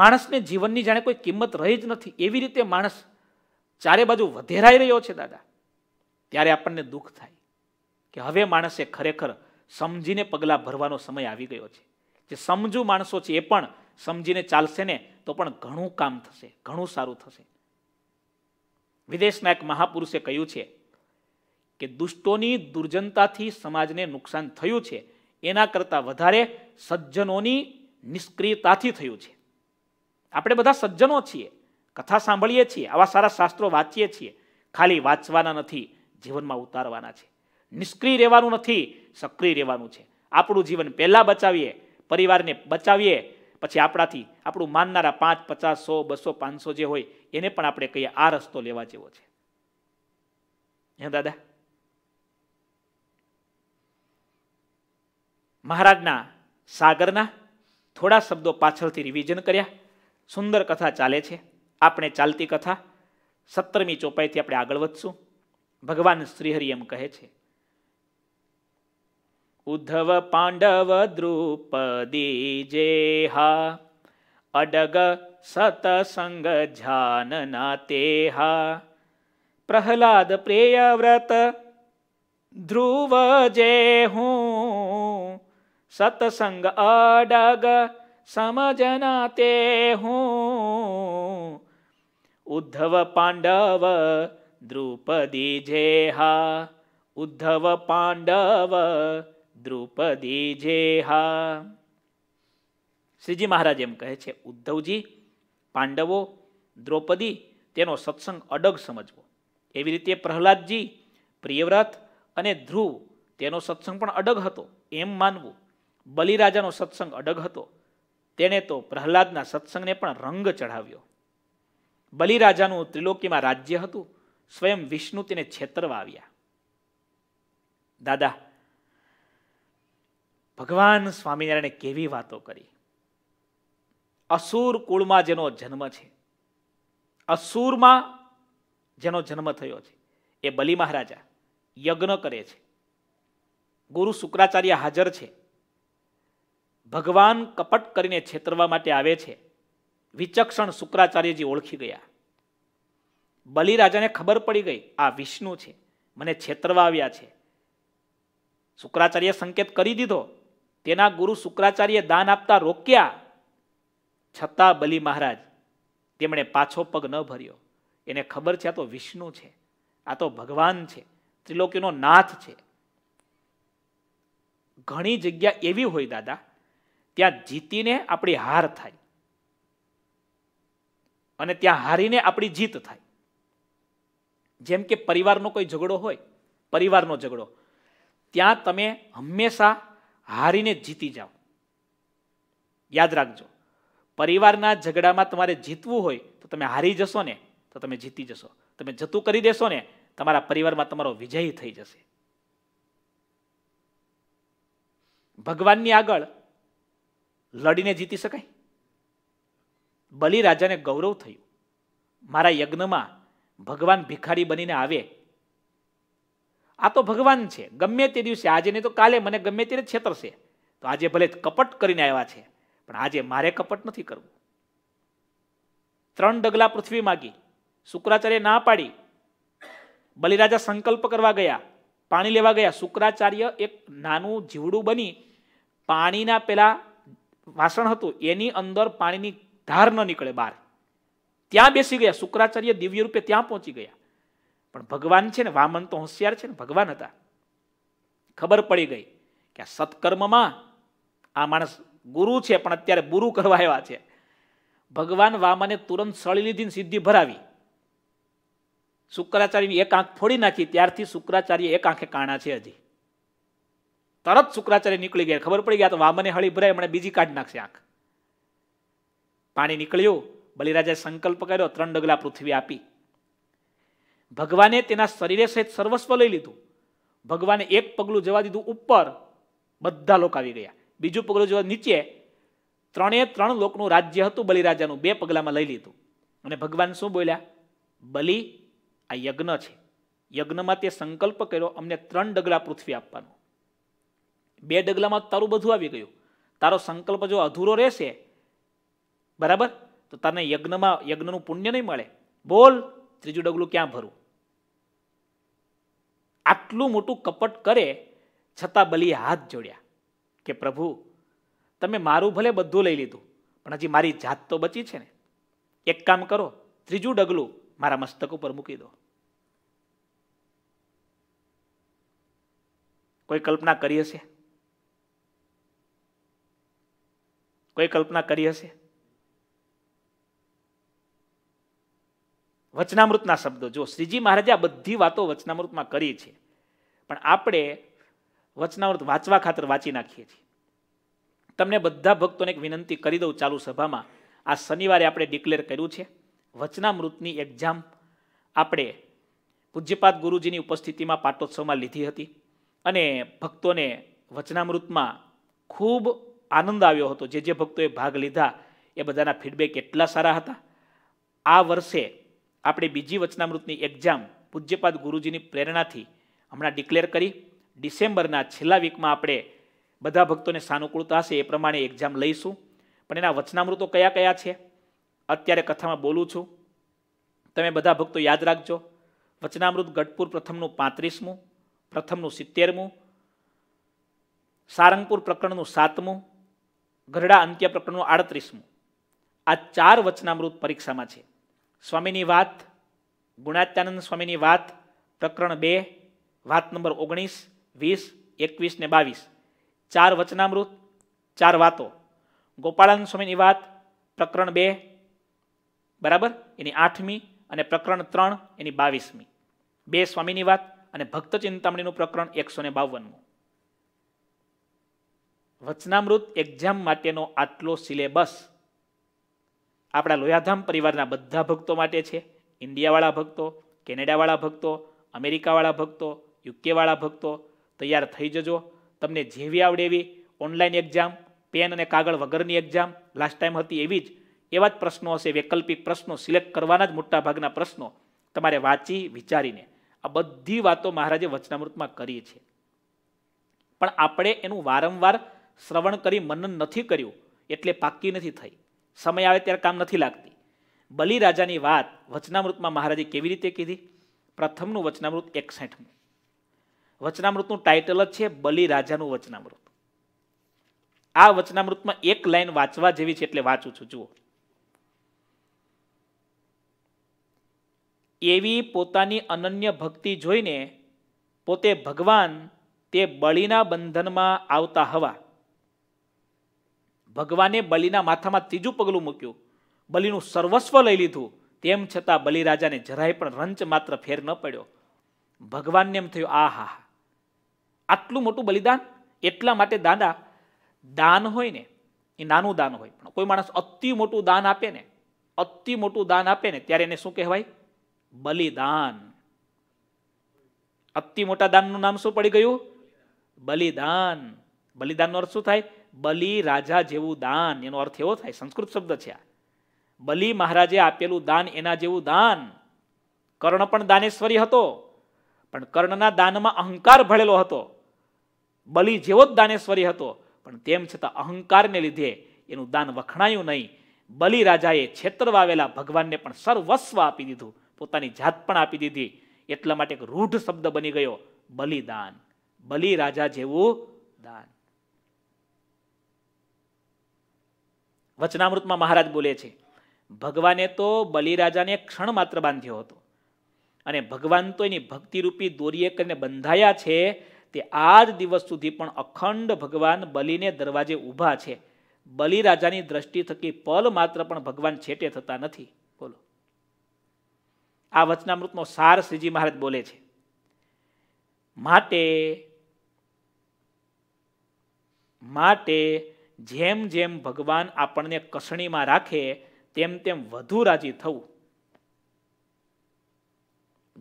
માણસને જીવનની જાણે કોઈ કિંમત રહી જ નથી એવી રીતે માણસ ચારે બાજુ વધેરાઈ રહ્યો છે દાદા ત્યારે આપણને દુઃખ થાય કે હવે માણસે ખરેખર સમજીને પગલાં ભરવાનો સમય આવી ગયો છે જે સમજુ માણસો છે એ પણ સમજીને ચાલશે ને તો પણ ઘણું કામ થશે ઘણું સારું થશે વિદેશના એક મહાપુરુષે કહ્યું છે કે દુષ્ટોની દુર્જનતાથી સમાજને નુકસાન થયું છે એના કરતાં વધારે સજ્જનોની નિષ્ક્રિયતાથી થયું છે આપણે બધા સજ્જનો છીએ કથા સાંભળીએ છીએ આવા સારા શાસ્ત્રો વાંચીએ છીએ ખાલી વાંચવાના નથી જીવનમાં ઉતારવાના છે નિષ્ક્રિય રહેવાનું નથી સક્રિય રહેવાનું છે આપણું જીવન પહેલાં બચાવીએ પરિવારને બચાવીએ પછી આપણાથી આપણું માનનારા પાંચ પચાસ સો બસો પાંચસો જે હોય એને પણ આપણે કહીએ આ રસ્તો લેવા જેવો છે હે દાદા મહારાજના સાગરના થોડા શબ્દો પાછળથી રિવિઝન કર્યા સુંદર કથા ચાલે છે આપણે ચાલતી કથા સત્તરમી ચોપાઈથી આપણે આગળ વધશું ભગવાન શ્રીહરિ એમ કહે છે ઉદ્ધવ પાંડવ દ્રુપદી જે હા અડગ સતસંગ ધ્યાનના તે હા પ્રહલાદ પ્રિયવ્રત ધ્રુવ જે હું સતસંગ અડગ સમજના તે હું ઉદ્ધવ પાંડવ દ્રુપદી જે હા ઉદ્ધવ પાંડવ દ્રુપદી જે હા શ્રીજી મહારાજ એમ કહે છે ઉદ્ધવજી પાંડવો દ્રૌપદી તેનો સત્સંગ અડગ સમજવો એવી રીતે પ્રહલાદજી પ્રિયવ્રત અને ધ્રુવ તેનો સત્સંગ પણ અડગ હતો એમ માનવું બલિરાજાનો સત્સંગ અડગ હતો તેણે તો પ્રહલાદના સત્સંગને પણ રંગ ચઢાવ્યો બલિરાજાનું ત્રિલોકીમાં રાજ્ય હતું સ્વયં વિષ્ણુ તેને છેતરવા આવ્યા દાદા ભગવાન સ્વામિનારાયણે કેવી વાતો કરી અસુર કુળમાં જેનો જન્મ છે અસુરમાં જેનો જન્મ થયો છે એ બલિ મહારાજા યજ્ઞ કરે છે ગુરુ શુક્રાચાર્ય હાજર છે ભગવાન કપટ કરીને છેતરવા માટે આવે છે વિચક્ષણ શુક્રાચાર્યજી ઓળખી ગયા બલિરાજાને ખબર પડી ગઈ આ વિષ્ણુ છે મને છેતરવા આવ્યા છે શુક્રાચાર્ય સંકેત કરી દીધો તેના ગુરુ શુક્રાચાર્ય દાન આપતા રોક્યા છતાં બલિ મહારાજ તેમણે પાછો પગ ન ભર્યો એને ખબર છે આ તો વિષ્ણુ છે આ તો ભગવાન છે ત્રિલોકીનો નાથ છે ઘણી જગ્યા એવી હોય દાદા ત્યાં જીતીને આપણી હાર થાય અને ત્યાં હારીને આપણી જીત થાય જેમ કે પરિવારનો કોઈ ઝઘડો હોય પરિવારનો ઝઘડો ત્યાં તમે હંમેશા હારીને જીતી જાઓ યાદ રાખજો પરિવારના ઝઘડામાં તમારે જીતવું હોય તો તમે હારી જશો ને તો તમે જીતી જશો તમે જતું કરી દેશો ને તમારા પરિવારમાં તમારો વિજય થઈ જશે ભગવાનની આગળ લડીને જીતી શકાય બલિરાજાને ગૌરવ થયું મારા યજ્ઞમાં ભગવાન ભિખારી બનીને આવે આ તો ભગવાન છે ગમે તે દિવસે આજે નહીં તો કાલે મને ગમે તે છેતરશે તો આજે ભલે કપટ કરીને આવ્યા છે પણ આજે મારે કપટ નથી કરવું ત્રણ ડગલા પૃથ્વી માગી શુક્રાચાર્ય ના પાડી બલિરાજા સંકલ્પ કરવા ગયા પાણી લેવા ગયા શુક્રાચાર્ય એક નાનું જીવડું બની પાણીના પેલા વાસણ હતું એની અંદર પાણીની ધાર ન નીકળે બહાર ત્યાં બેસી ગયા શુક્રાચાર્ય દિવ્ય રૂપે ત્યાં પહોંચી ગયા પણ ભગવાન છે ને વામન તો હોશિયાર છે ને ભગવાન હતા ખબર પડી ગઈ કે આ સત્કર્મમાં આ માણસ ગુરુ છે પણ અત્યારે બુરુ કરવા આવ્યા છે ભગવાન વામને તુરંત સળી લીધીને સિદ્ધિ ભરાવી શુક્રાચાર્યની એક આંખ ફોડી નાખી ત્યારથી શુક્રાચાર્ય એક આંખે કાણા છે હજી તરત શુક્રાચાર્ય નીકળી ગયા ખબર પડી ગયા તો વામને હળી ભરાય હમણાં બીજી કાઢી નાખશે આંખ પાણી નીકળ્યું બલિરાજાએ સંકલ્પ કર્યો ત્રણ ડગલા પૃથ્વી આપી ભગવાને તેના શરીરે સહિત સર્વસ્વ લઈ લીધું ભગવાને એક પગલું જવા દીધું ઉપર બધા લોકો આવી ગયા બીજું પગલું જવા નીચે ત્રણે ત્રણ લોકનું રાજ્ય હતું બલિરાજાનું બે પગલામાં લઈ લીધું અને ભગવાન શું બોલ્યા બલિ આ યજ્ઞ છે યજ્ઞમાં તે સંકલ્પ કર્યો અમને ત્રણ ડગલા પૃથ્વી આપવાનું બે ડગલામાં તારું બધું આવી ગયું તારો સંકલ્પ જો અધૂરો રહેશે બરાબર તો તને યજ્ઞમાં યજ્ઞનું પુણ્ય નહીં મળે બોલ ત્રીજું ડગલું ક્યાં ભરું આટલું મોટું કપટ કરે છતાં બલીએ હાથ જોડ્યા કે પ્રભુ તમે મારું ભલે બધું લઈ લીધું પણ હજી મારી જાત તો બચી છે ને એક કામ કરો ત્રીજું ડગલું મારા મસ્તક ઉપર મૂકી દો કોઈ કલ્પના કરી હશે કોઈ કલ્પના કરી હશે વચનામૃતના શબ્દો જો શ્રીજી મહારાજે આ બધી વાતો વચનામૃતમાં કરી છે પણ આપણે વચનામૃત વાંચવા ખાતર વાંચી નાખીએ છીએ તમને બધા ભક્તોને એક વિનંતી કરી દઉં ચાલુ સભામાં આ શનિવારે આપણે ડિક્લેર કર્યું છે વચનામૃતની એક્ઝામ આપણે પૂજ્યપાદ ગુરુજીની ઉપસ્થિતિમાં પાટોત્સવમાં લીધી હતી અને ભક્તોને વચનામૃતમાં ખૂબ આનંદ આવ્યો હતો જે જે ભક્તોએ ભાગ લીધા એ બધાના ફીડબેક એટલા સારા હતા આ વર્ષે આપણે બીજી વચનામૃતની એક્ઝામ પૂજ્યપાદ ગુરુજીની પ્રેરણાથી હમણાં ડિક્લેર કરી ડિસેમ્બરના છેલ્લા વીકમાં આપણે બધા ભક્તોને સાનુકૂળતા હશે એ પ્રમાણે એક્ઝામ લઈશું પણ એના વચનામૃતો કયા કયા છે અત્યારે કથામાં બોલું છું તમે બધા ભક્તો યાદ રાખજો વચનામૃત ગઢપુર પ્રથમનું પાંત્રીસમું પ્રથમનું સિત્તેરમું સારંગપુર પ્રકરણનું સાતમું ગરડા અંત્ય પ્રકરણનું આડત્રીસમું આ ચાર વચનામૃત પરીક્ષામાં છે સ્વામીની વાત ગુણાત્યાનંદ સ્વામીની વાત પ્રકરણ બે વાત નંબર ઓગણીસ વીસ એકવીસ ને બાવીસ ચાર વચનામૃત ચાર વાતો ગોપાળાનંદ સ્વામીની વાત પ્રકરણ બે બરાબર એની આઠમી અને પ્રકરણ ત્રણ એની બાવીસમી બે સ્વામીની વાત અને ભક્ત ચિંતામણીનું પ્રકરણ એકસો ને બાવનમું વચનામૃત એક્ઝામ માટેનો આટલો સિલેબસ આપણા લોયાધામ પરિવારના બધા ભક્તો માટે છે ઇન્ડિયાવાળા ભક્તો કેનેડાવાળા ભક્તો અમેરિકાવાળા ભક્તો યુકેવાળા ભક્તો તૈયાર થઈ જજો તમને જેવી આવડે એવી ઓનલાઈન એક્ઝામ પેન અને કાગળ વગરની એક્ઝામ લાસ્ટ ટાઈમ હતી એવી જ એવા જ પ્રશ્નો હશે વૈકલ્પિક પ્રશ્નો સિલેક્ટ કરવાના જ મોટા ભાગના પ્રશ્નો તમારે વાંચી વિચારીને આ બધી વાતો મહારાજે વચનામૃતમાં કરી છે પણ આપણે એનું વારંવાર શ્રવણ કરી મનન નથી કર્યું એટલે પાક્કી નથી થઈ સમય આવે ત્યારે કામ નથી લાગતી બલિરાજાની વાત વચનામૃતમાં મહારાજે કેવી રીતે કીધી પ્રથમનું વચનામૃત એકસઠમું વચનામૃતનું ટાઇટલ જ છે બલિરાજાનું વચનામૃત આ વચનામૃતમાં એક લાઈન વાંચવા જેવી છે એટલે વાંચું છું જુઓ એવી પોતાની અનન્ય ભક્તિ જોઈને પોતે ભગવાન તે બળીના બંધનમાં આવતા હવા ભગવાને બલિના માથામાં ત્રીજું પગલું મૂક્યું બલિનું સર્વસ્વ લઈ લીધું તેમ છતાં બલિરાજાને જરાય પણ રંચ માત્ર ફેર ન પડ્યો ભગવાનને એમ થયું આ હા આટલું મોટું બલિદાન એટલા માટે દાદા દાન હોય ને એ નાનું દાન હોય પણ કોઈ માણસ અતિ મોટું દાન આપે ને અતિ મોટું દાન આપે ને ત્યારે એને શું કહેવાય બલિદાન અતિ મોટા દાનનું નામ શું પડી ગયું બલિદાન બલિદાનનો અર્થ શું થાય બલિ રાજા જેવું દાન એનો અર્થ એવો થાય સંસ્કૃત શબ્દ છે આ બલિ મહારાજે આપેલું દાન એના જેવું દાન કર્ણ પણ દાનેશ્વરી હતો પણ કર્ણના દાનમાં અહંકાર ભળેલો હતો બલિ જેવો જ દાનેશ્વરી હતો પણ તેમ છતાં અહંકારને લીધે એનું દાન વખણાયું નહીં બલિ રાજાએ છેતર વાવેલા ભગવાનને પણ સર્વસ્વ આપી દીધું પોતાની જાત પણ આપી દીધી એટલા માટે એક રૂઢ શબ્દ બની ગયો બલિદાન બલિ રાજા જેવું દાન વચનામૃતમાં મહારાજ બોલે છે ભગવાને તો બલિરાજાને ક્ષણ માત્ર બાંધ્યો હતો અને ભગવાન તો એની ભક્તિરૂપી દોરીએ કરીને બંધાયા છે તે આ જ દિવસ સુધી પણ અખંડ ભગવાન બલિને દરવાજે ઊભા છે બલિરાજાની દ્રષ્ટિ થકી પલ માત્ર પણ ભગવાન છેટે થતા નથી બોલો આ વચનામૃતનો સાર શ્રીજી મહારાજ બોલે છે માટે માટે જેમ જેમ ભગવાન આપણને કસણીમાં રાખે તેમ તેમ વધુ રાજી થવું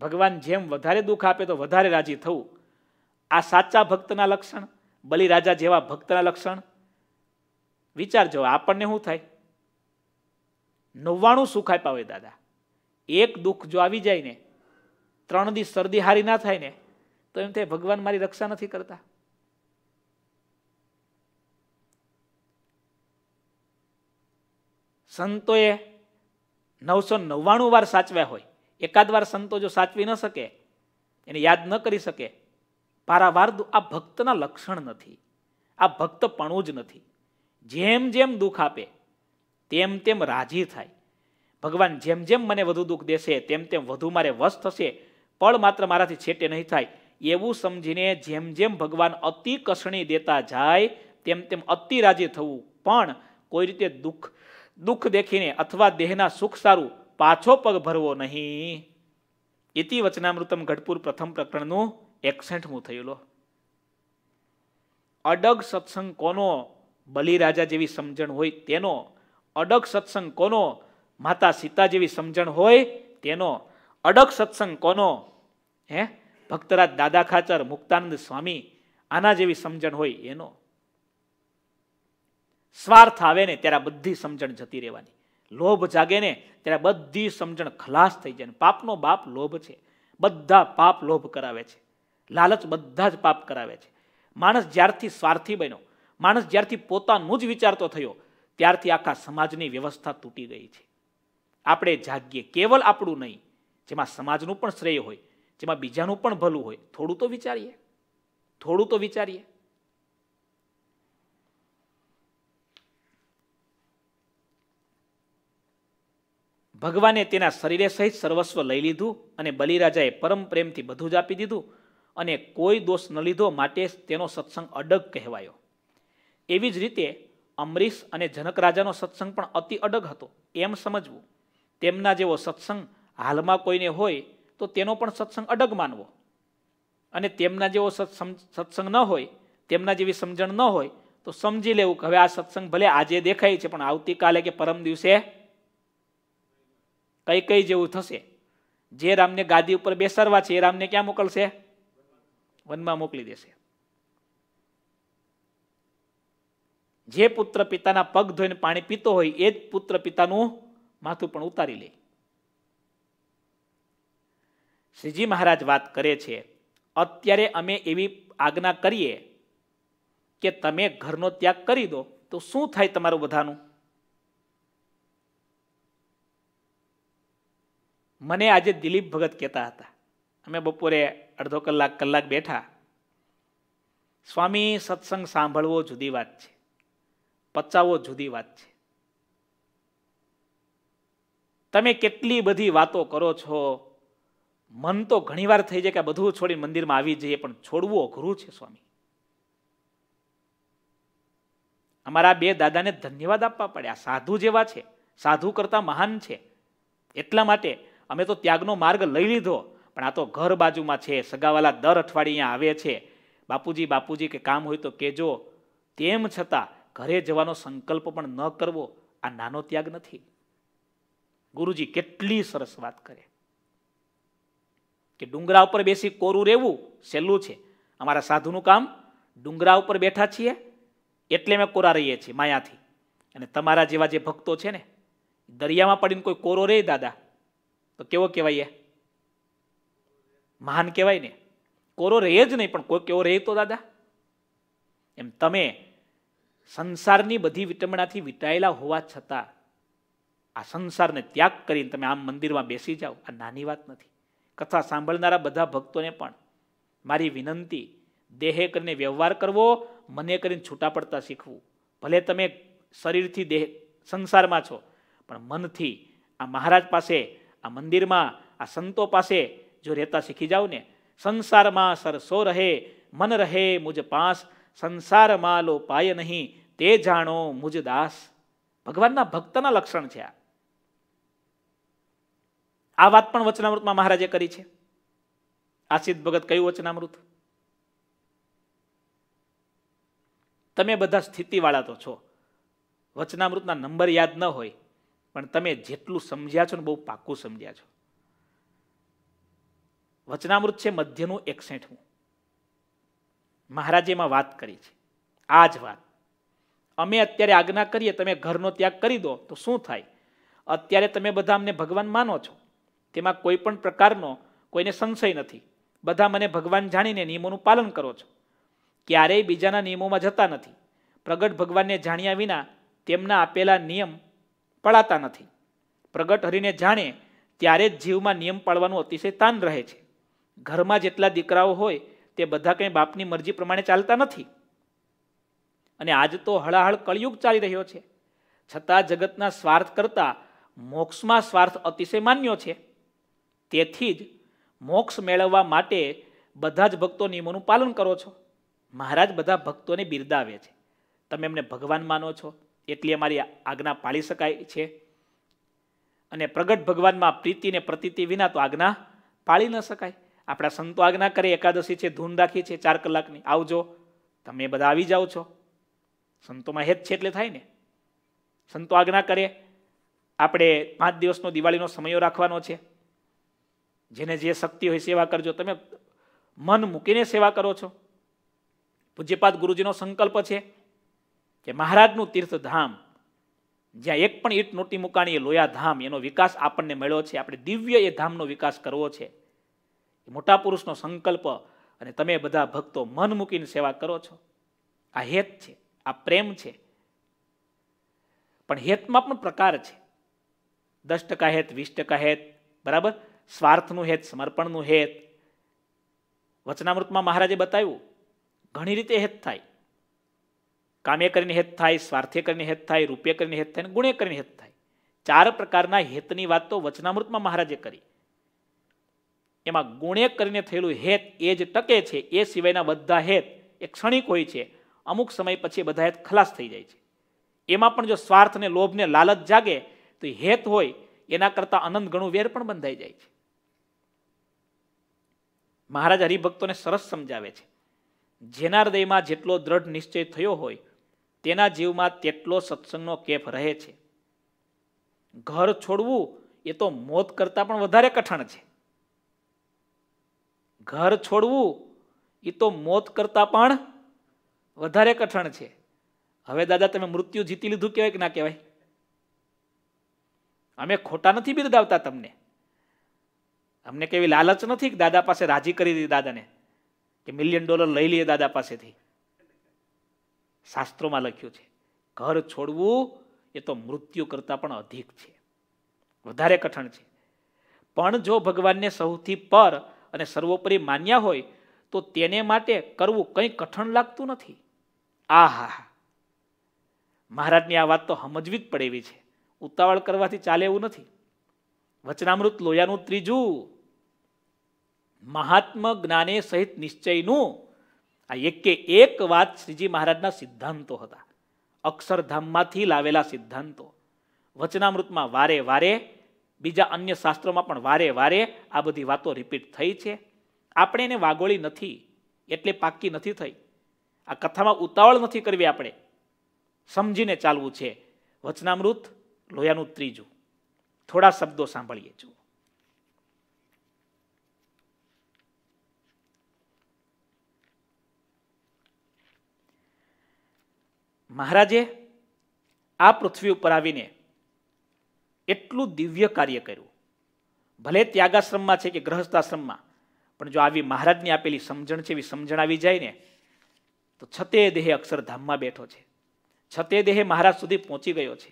ભગવાન જેમ વધારે દુઃખ આપે તો વધારે રાજી થવું આ સાચા ભક્તના લક્ષણ બલિરાજા જેવા ભક્તના લક્ષણ વિચારજો આપણને શું થાય નવ્વાણું સુખ આપ્યા હોય દાદા એક દુઃખ જો આવી જાય ને ત્રણ દી શરદી હારી ના થાય ને તો એમ થાય ભગવાન મારી રક્ષા નથી કરતા સંતોએ નવસો નવ્વાણું વાર સાચવ્યા હોય એકાદ વાર સંતો જો સાચવી ન શકે એને યાદ ન કરી શકે પારાવાર આ ભક્તના લક્ષણ નથી આ ભક્તપણું જ નથી જેમ જેમ દુઃખ આપે તેમ તેમ રાજી થાય ભગવાન જેમ જેમ મને વધુ દુઃખ દેશે તેમ તેમ વધુ મારે વસ થશે પળ માત્ર મારાથી છેટે નહીં થાય એવું સમજીને જેમ જેમ ભગવાન અતિ કસણી દેતા જાય તેમ તેમ અતિ રાજી થવું પણ કોઈ રીતે દુઃખ દુઃખ દેખીને અથવા દેહના સુખ સારું પાછો પગ ભરવો નહીં ઇતિ વચનામૃતમ ગઢપુર પ્રથમ પ્રકરણનું એકસઠમું થયેલો અડગ સત્સંગ કોનો બલિરાજા જેવી સમજણ હોય તેનો અડગ સત્સંગ કોનો માતા સીતા જેવી સમજણ હોય તેનો અડગ સત્સંગ કોનો હે ભક્તરાજ દાદા ખાચર મુક્તાનંદ સ્વામી આના જેવી સમજણ હોય એનો સ્વાર્થ આવે ને ત્યારે બધી સમજણ જતી રહેવાની લોભ જાગે ને ત્યારે બધી સમજણ ખલાસ થઈ જાય પાપનો બાપ લોભ છે બધા પાપ લોભ કરાવે છે લાલચ બધા જ પાપ કરાવે છે માણસ જ્યારથી સ્વાર્થી બન્યો માણસ જ્યારથી પોતાનું જ વિચારતો થયો ત્યારથી આખા સમાજની વ્યવસ્થા તૂટી ગઈ છે આપણે જાગીએ કેવલ આપણું નહીં જેમાં સમાજનું પણ શ્રેય હોય જેમાં બીજાનું પણ ભલું હોય થોડું તો વિચારીએ થોડું તો વિચારીએ ભગવાને તેના શરીરે સહિત સર્વસ્વ લઈ લીધું અને બલિરાજાએ પરમ પ્રેમથી બધું જ આપી દીધું અને કોઈ દોષ ન લીધો માટે તેનો સત્સંગ અડગ કહેવાયો એવી જ રીતે અમરીશ અને જનક રાજાનો સત્સંગ પણ અતિ અડગ હતો એમ સમજવું તેમના જેવો સત્સંગ હાલમાં કોઈને હોય તો તેનો પણ સત્સંગ અડગ માનવો અને તેમના જેવો સત્સંગ ન હોય તેમના જેવી સમજણ ન હોય તો સમજી લેવું કે હવે આ સત્સંગ ભલે આજે દેખાય છે પણ આવતીકાલે કે પરમ દિવસે કઈ કઈ જેવું થશે જે રામને ગાદી ઉપર બેસાડવા છે એ રામને ક્યાં મોકલશે વનમાં મોકલી દેશે જે પુત્ર પિતાના પગ ધોઈને પાણી પીતો હોય એ જ પુત્ર પિતાનું માથું પણ ઉતારી લે શ્રીજી મહારાજ વાત કરે છે અત્યારે અમે એવી આજ્ઞા કરીએ કે તમે ઘરનો ત્યાગ કરી દો તો શું થાય તમારું બધાનું મને આજે દિલીપ ભગત કહેતા હતા અમે બપોરે અડધો કલાક કલાક બેઠા સ્વામી સત્સંગ સાંભળવો જુદી વાત છે પચાવવો જુદી વાત છે તમે કેટલી બધી વાતો કરો છો મન તો ઘણીવાર થઈ જાય કે બધું છોડીને મંદિરમાં આવી જઈએ પણ છોડવું અઘરું છે સ્વામી અમારા બે દાદાને ધન્યવાદ આપવા પડ્યા સાધુ જેવા છે સાધુ કરતા મહાન છે એટલા માટે અમે તો ત્યાગનો માર્ગ લઈ લીધો પણ આ તો ઘર બાજુમાં છે સગાવાલા દર અઠવાડિયે અહીંયા આવે છે બાપુજી બાપુજી કે કામ હોય તો કહેજો તેમ છતાં ઘરે જવાનો સંકલ્પ પણ ન કરવો આ નાનો ત્યાગ નથી ગુરુજી કેટલી સરસ વાત કરે કે ડુંગરા ઉપર બેસી કોરું રહેવું સહેલું છે અમારા સાધુનું કામ ડુંગરા ઉપર બેઠા છીએ એટલે અમે કોરા રહીએ છીએ માયાથી અને તમારા જેવા જે ભક્તો છે ને દરિયામાં પડીને કોઈ કોરો રહે દાદા તો કેવો કહેવાય એ મહાન કહેવાય ને કોરો રહે જ નહીં પણ કોઈ કેવો રહે તો દાદા એમ તમે સંસારની બધી વિટમણાથી વિટાયેલા હોવા છતાં આ સંસારને ત્યાગ કરીને તમે આમ મંદિરમાં બેસી જાઓ આ નાની વાત નથી કથા સાંભળનારા બધા ભક્તોને પણ મારી વિનંતી દેહે કરીને વ્યવહાર કરવો મને કરીને છૂટા પડતા શીખવું ભલે તમે શરીરથી દેહ સંસારમાં છો પણ મનથી આ મહારાજ પાસે આ મંદિરમાં આ સંતો પાસે જો રહેતા શીખી જાઓ ને સંસારમાં સરસો રહે મન રહે મુજ પાસ સંસારમાં લો પાય નહીં તે જાણો મુજ દાસ ભગવાનના ભક્તના લક્ષણ છે આ આ વાત પણ વચનામૃતમાં મહારાજે કરી છે આસિદ્ધ ભગત કયું વચનામૃત તમે બધા સ્થિતિવાળા તો છો વચનામૃતના નંબર યાદ ન હોય પણ તમે જેટલું સમજ્યા છો ને બહુ પાકું સમજ્યા છો વચનામૃત છે મધ્યનું એકસઠમું મહારાજે એમાં વાત કરી છે આ જ વાત અમે અત્યારે આજ્ઞા કરીએ તમે ઘરનો ત્યાગ કરી દો તો શું થાય અત્યારે તમે બધા અમને ભગવાન માનો છો તેમાં કોઈ પણ પ્રકારનો કોઈને સંશય નથી બધા મને ભગવાન જાણીને નિયમોનું પાલન કરો છો ક્યારેય બીજાના નિયમોમાં જતા નથી પ્રગટ ભગવાનને જાણ્યા વિના તેમના આપેલા નિયમ પળાતા નથી પ્રગટ હરીને જાણે ત્યારે જ જીવમાં નિયમ પાળવાનું અતિશય તાન રહે છે ઘરમાં જેટલા દીકરાઓ હોય તે બધા કંઈ બાપની મરજી પ્રમાણે ચાલતા નથી અને આજ તો હળાહળ કળિયુગ ચાલી રહ્યો છે છતાં જગતના સ્વાર્થ કરતાં મોક્ષમાં સ્વાર્થ અતિશય માન્યો છે તેથી જ મોક્ષ મેળવવા માટે બધા જ ભક્તો નિયમોનું પાલન કરો છો મહારાજ બધા ભક્તોને બિરદાવે છે તમે એમને ભગવાન માનો છો એટલી અમારી આજ્ઞા પાળી શકાય છે અને પ્રગટ ભગવાનમાં પ્રીતિ ને પ્રતીતિ વિના તો આજ્ઞા પાળી ન શકાય આપણા સંતો આજ્ઞા કરે એકાદશી છે ધૂન રાખી છે ચાર કલાકની આવજો તમે બધા આવી જાઓ છો સંતોમાં હેત છે એટલે થાય ને સંતો આજ્ઞા કરે આપણે પાંચ દિવસનો દિવાળીનો સમયો રાખવાનો છે જેને જે શક્તિ હોય સેવા કરજો તમે મન મૂકીને સેવા કરો છો પૂજ્યપાદ ગુરુજીનો સંકલ્પ છે કે મહારાજનું તીર્થધામ જ્યાં એક પણ ઈટ નોટી મુકાણી એ લોયા ધામ એનો વિકાસ આપણને મળ્યો છે આપણે દિવ્ય એ ધામનો વિકાસ કરવો છે મોટા પુરુષનો સંકલ્પ અને તમે બધા ભક્તો મન મૂકીને સેવા કરો છો આ હેત છે આ પ્રેમ છે પણ હેતમાં પણ પ્રકાર છે દસ ટકા હેત વીસ ટકા હેત બરાબર સ્વાર્થનું હેત સમર્પણનું હેત વચનામૃતમાં મહારાજે બતાવ્યું ઘણી રીતે હેત થાય કામે કરીને હેત થાય સ્વાર્થે કરીને હેત થાય રૂપિયા કરીને હેત થાય ગુણે કરીને હેત થાય ચાર પ્રકારના હેતની વાત તો વચનામૃતમાં મહારાજે કરી એમાં ગુણે કરીને થયેલું હેત એ જ ટકે છે એ સિવાયના બધા હેત એ ક્ષણિક હોય છે અમુક સમય પછી બધા હેત ખલાસ થઈ જાય છે એમાં પણ જો સ્વાર્થ ને લોભને લાલચ જાગે તો હેત હોય એના કરતાં અનંત ગણું વેર પણ બંધાઈ જાય છે મહારાજ હરિભક્તોને સરસ સમજાવે છે જેના હૃદયમાં જેટલો દ્રઢ નિશ્ચય થયો હોય તેના જીવમાં તેટલો સત્સંગનો કેફ રહે છે ઘર છોડવું એ તો મોત કરતાં પણ વધારે કઠણ છે ઘર છોડવું એ તો મોત કરતાં પણ વધારે કઠણ છે હવે દાદા તમે મૃત્યુ જીતી લીધું કહેવાય કે ના કહેવાય અમે ખોટા નથી બિરદાવતા તમને અમને કેવી લાલચ નથી કે દાદા પાસે રાજી કરી દીધી દાદાને કે મિલિયન ડોલર લઈ લઈએ દાદા પાસેથી શાસ્ત્રોમાં લખ્યું છે ઘર છોડવું એ તો મૃત્યુ કરતાં પણ અધિક છે વધારે કઠણ છે પણ જો ભગવાનને સૌથી પર અને સર્વોપરી માન્યા હોય તો તેને માટે કરવું કંઈ કઠણ લાગતું નથી આ હા મહારાજની આ વાત તો સમજવી જ પડે એવી છે ઉતાવળ કરવાથી ચાલે એવું નથી વચનામૃત લોયાનું ત્રીજું મહાત્મ જ્ઞાને સહિત નિશ્ચયનું આ એકે એક વાત શ્રીજી મહારાજના સિદ્ધાંતો હતા અક્ષરધામમાંથી લાવેલા સિદ્ધાંતો વચનામૃતમાં વારે વારે બીજા અન્ય શાસ્ત્રોમાં પણ વારે વારે આ બધી વાતો રિપીટ થઈ છે આપણે એને વાગોળી નથી એટલે પાક્કી નથી થઈ આ કથામાં ઉતાવળ નથી કરવી આપણે સમજીને ચાલવું છે વચનામૃત લોયાનું ત્રીજું થોડા શબ્દો સાંભળીએ છું મહારાજે આ પૃથ્વી ઉપર આવીને એટલું દિવ્ય કાર્ય કર્યું ભલે ત્યાગાશ્રમમાં છે કે ગ્રહસ્થાશ્રમમાં પણ જો આવી મહારાજની આપેલી સમજણ છે એવી સમજણ આવી જાય ને તો છતે દેહે અક્ષરધામમાં બેઠો છે છતે દેહે મહારાજ સુધી પહોંચી ગયો છે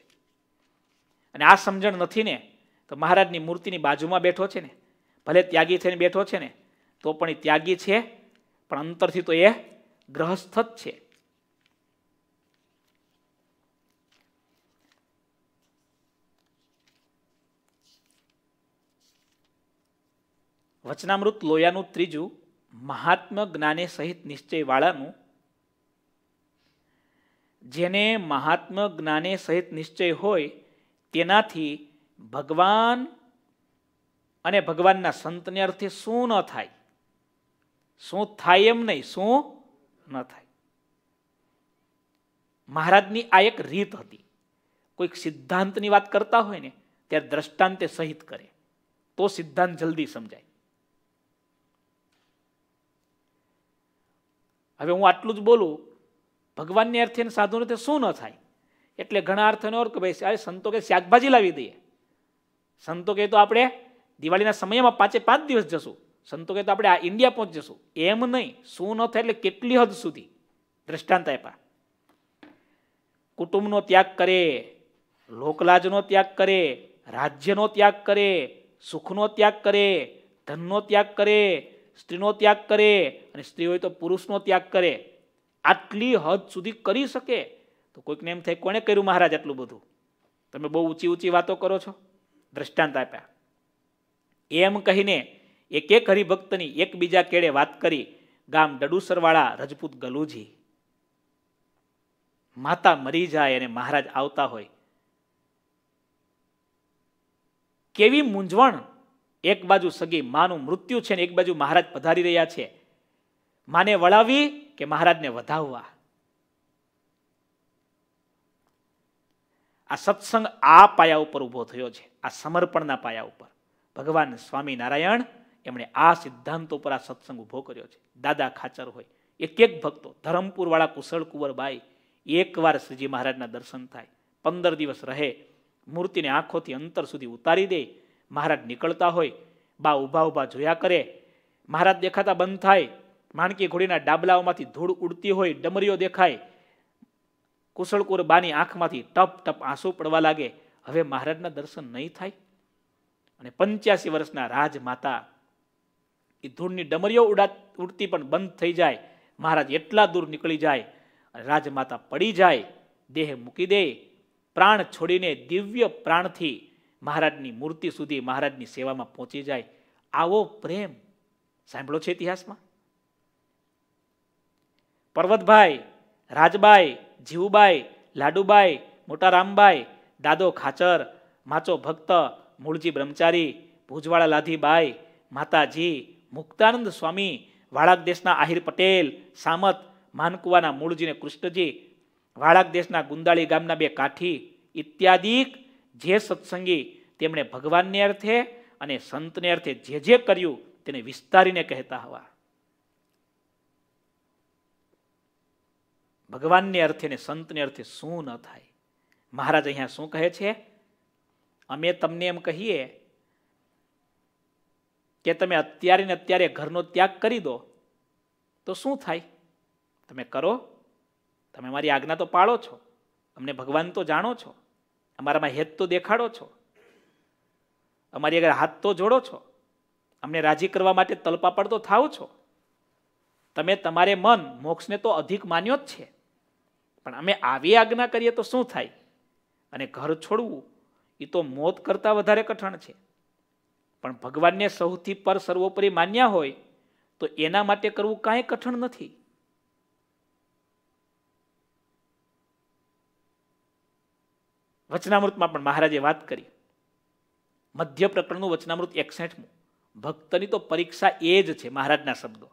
અને આ સમજણ નથી ને તો મહારાજની મૂર્તિની બાજુમાં બેઠો છે ને ભલે ત્યાગી થઈને બેઠો છે ને તો પણ એ ત્યાગી છે પણ અંતરથી તો એ ગ્રહસ્થ જ છે વચનામૃત લોયાનું ત્રીજું મહાત્મ જ્ઞાને સહિત નિશ્ચયવાળાનું જેને મહાત્મ જ્ઞાને સહિત નિશ્ચય હોય તેનાથી ભગવાન અને ભગવાનના સંતને અર્થે શું ન થાય શું થાય એમ નહીં શું ન થાય મહારાજની આ એક રીત હતી કોઈક સિદ્ધાંતની વાત કરતા હોય ને ત્યારે દ્રષ્ટાંતે સહિત કરે તો સિદ્ધાંત જલ્દી સમજાય હવે હું આટલું જ બોલું ભગવાનની અર્થે અને સાધુને તે શું ન થાય એટલે ઘણા અર્થને ઓર કે ભાઈ અરે સંતો કે શાકભાજી લાવી દઈએ સંતો કહે તો આપણે દિવાળીના સમયમાં પાંચે પાંચ દિવસ જશું સંતો કહે તો આપણે આ ઇન્ડિયા પહોંચ જશું એમ નહીં શું ન થાય એટલે કેટલી હદ સુધી દ્રષ્ટાંત આપ્યા કુટુંબનો ત્યાગ કરે લોકલાજનો ત્યાગ કરે રાજ્યનો ત્યાગ કરે સુખનો ત્યાગ કરે ધનનો ત્યાગ કરે સ્ત્રીનો ત્યાગ કરે અને સ્ત્રી હોય તો પુરુષનો ત્યાગ કરે આટલી હદ સુધી કરી શકે તો કોઈકને એમ થાય કોણે કર્યું મહારાજ આટલું બધું તમે બહુ ઊંચી ઊંચી વાતો કરો છો દ્રષ્ટાંત આપ્યા એમ કહીને એક એક હરિભક્તની એકબીજા કેળે વાત કરી ગામ દડુસરવાળા રજપૂત ગલુજી માતા મરી જાય અને મહારાજ આવતા હોય કેવી મૂંઝવણ એક બાજુ સગી માનું મૃત્યુ છે ને એક બાજુ મહારાજ પધારી રહ્યા છે માને વળાવી કે મહારાજને વધાવવા આ સત્સંગ આ પાયા ઉપર ઊભો થયો છે આ સમર્પણના પાયા ઉપર ભગવાન સ્વામિનારાયણ એમણે આ સિદ્ધાંતો ઉપર આ સત્સંગ ઊભો કર્યો છે દાદા ખાચર હોય એક એક ભક્તો ધરમપુર વાળા કુશળ કુંવરબાઈ એકવાર શ્રીજી મહારાજના દર્શન થાય પંદર દિવસ રહે મૂર્તિને આંખોથી અંતર સુધી ઉતારી દે મહારાજ નીકળતા હોય બા ઊભા ઊભા જોયા કરે મહારાજ દેખાતા બંધ થાય માણકી ઘોડીના ડાબલાઓમાંથી ધૂળ ઉડતી હોય ડમરીઓ દેખાય કુશળકુર બાની આંખમાંથી ટપ ટપ આંસુ પડવા લાગે હવે મહારાજના દર્શન નહીં થાય અને પંચ્યાસી વર્ષના રાજમાતા એ ધૂળની ડમરીઓ ઉડા ઉડતી પણ બંધ થઈ જાય મહારાજ એટલા દૂર નીકળી જાય અને રાજમાતા પડી જાય દેહ મૂકી દે પ્રાણ છોડીને દિવ્ય પ્રાણથી મહારાજની મૂર્તિ સુધી મહારાજની સેવામાં પહોંચી જાય આવો પ્રેમ સાંભળો છે ઇતિહાસમાં પર્વતભાઈ રાજબાઈ જીવુબાઈ લાડુબાઈ મોટા રામબાઈ દાદો ખાચર માચો ભક્ત મૂળજી બ્રહ્મચારી ભુજવાળા લાધીબાઈ માતાજી મુક્તાનંદ સ્વામી વાળાક દેશના આહિર પટેલ સામત માનકુવાના મૂળજીને કૃષ્ણજી વાળાક દેશના ગુંદાળી ગામના બે કાઠી ઇત્યાદિક જે સત્સંગી તેમણે ભગવાનને અર્થે અને સંતને અર્થે જે જે કર્યું તેને વિસ્તારીને કહેતા હવા ભગવાનને અર્થે ને સંતને અર્થે શું ન થાય મહારાજ અહીંયા શું કહે છે અમે તમને એમ કહીએ કે તમે અત્યારે ને અત્યારે ઘરનો ત્યાગ કરી દો તો શું થાય તમે કરો તમે મારી આજ્ઞા તો પાળો છો અમને ભગવાન તો જાણો છો અમારામાં હેત તો દેખાડો છો અમારી આગળ હાથ તો જોડો છો અમને રાજી કરવા માટે તલપાપડ તો થાવ છો તમે તમારે મન મોક્ષને તો અધિક માન્યો જ છે પણ અમે આવી આજ્ઞા કરીએ તો શું થાય અને ઘર છોડવું એ તો મોત કરતાં વધારે કઠણ છે પણ ભગવાનને સૌથી પર સર્વોપરી માન્યા હોય તો એના માટે કરવું કાંઈ કઠણ નથી વચનામૃતમાં પણ મહારાજે વાત કરી મધ્ય પ્રકરણનું વચનામૃત એકસઠમું ભક્તની તો પરીક્ષા એ જ છે મહારાજના શબ્દો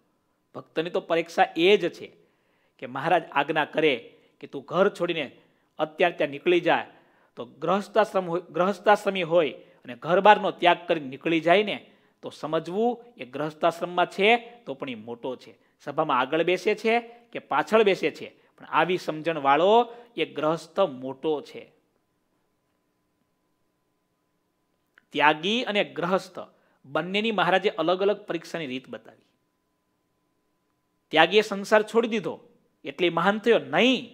ભક્તની તો પરીક્ષા એ જ છે કે મહારાજ આજ્ઞા કરે કે તું ઘર છોડીને અત્યારે ત્યાં નીકળી જાય તો ગ્રહસ્થાશ્રમ હોય ગ્રહસ્થાશ્રમી હોય અને ઘરબારનો ત્યાગ કરીને નીકળી જાય ને તો સમજવું એ ગ્રહસ્થાશ્રમમાં છે તો પણ એ મોટો છે સભામાં આગળ બેસે છે કે પાછળ બેસે છે પણ આવી સમજણવાળો એ ગ્રહસ્થ મોટો છે ત્યાગી અને ગ્રહસ્થ બંનેની મહારાજે અલગ અલગ પરીક્ષાની રીત બતાવી ત્યાગીએ સંસાર છોડી દીધો એટલે મહાન થયો નહીં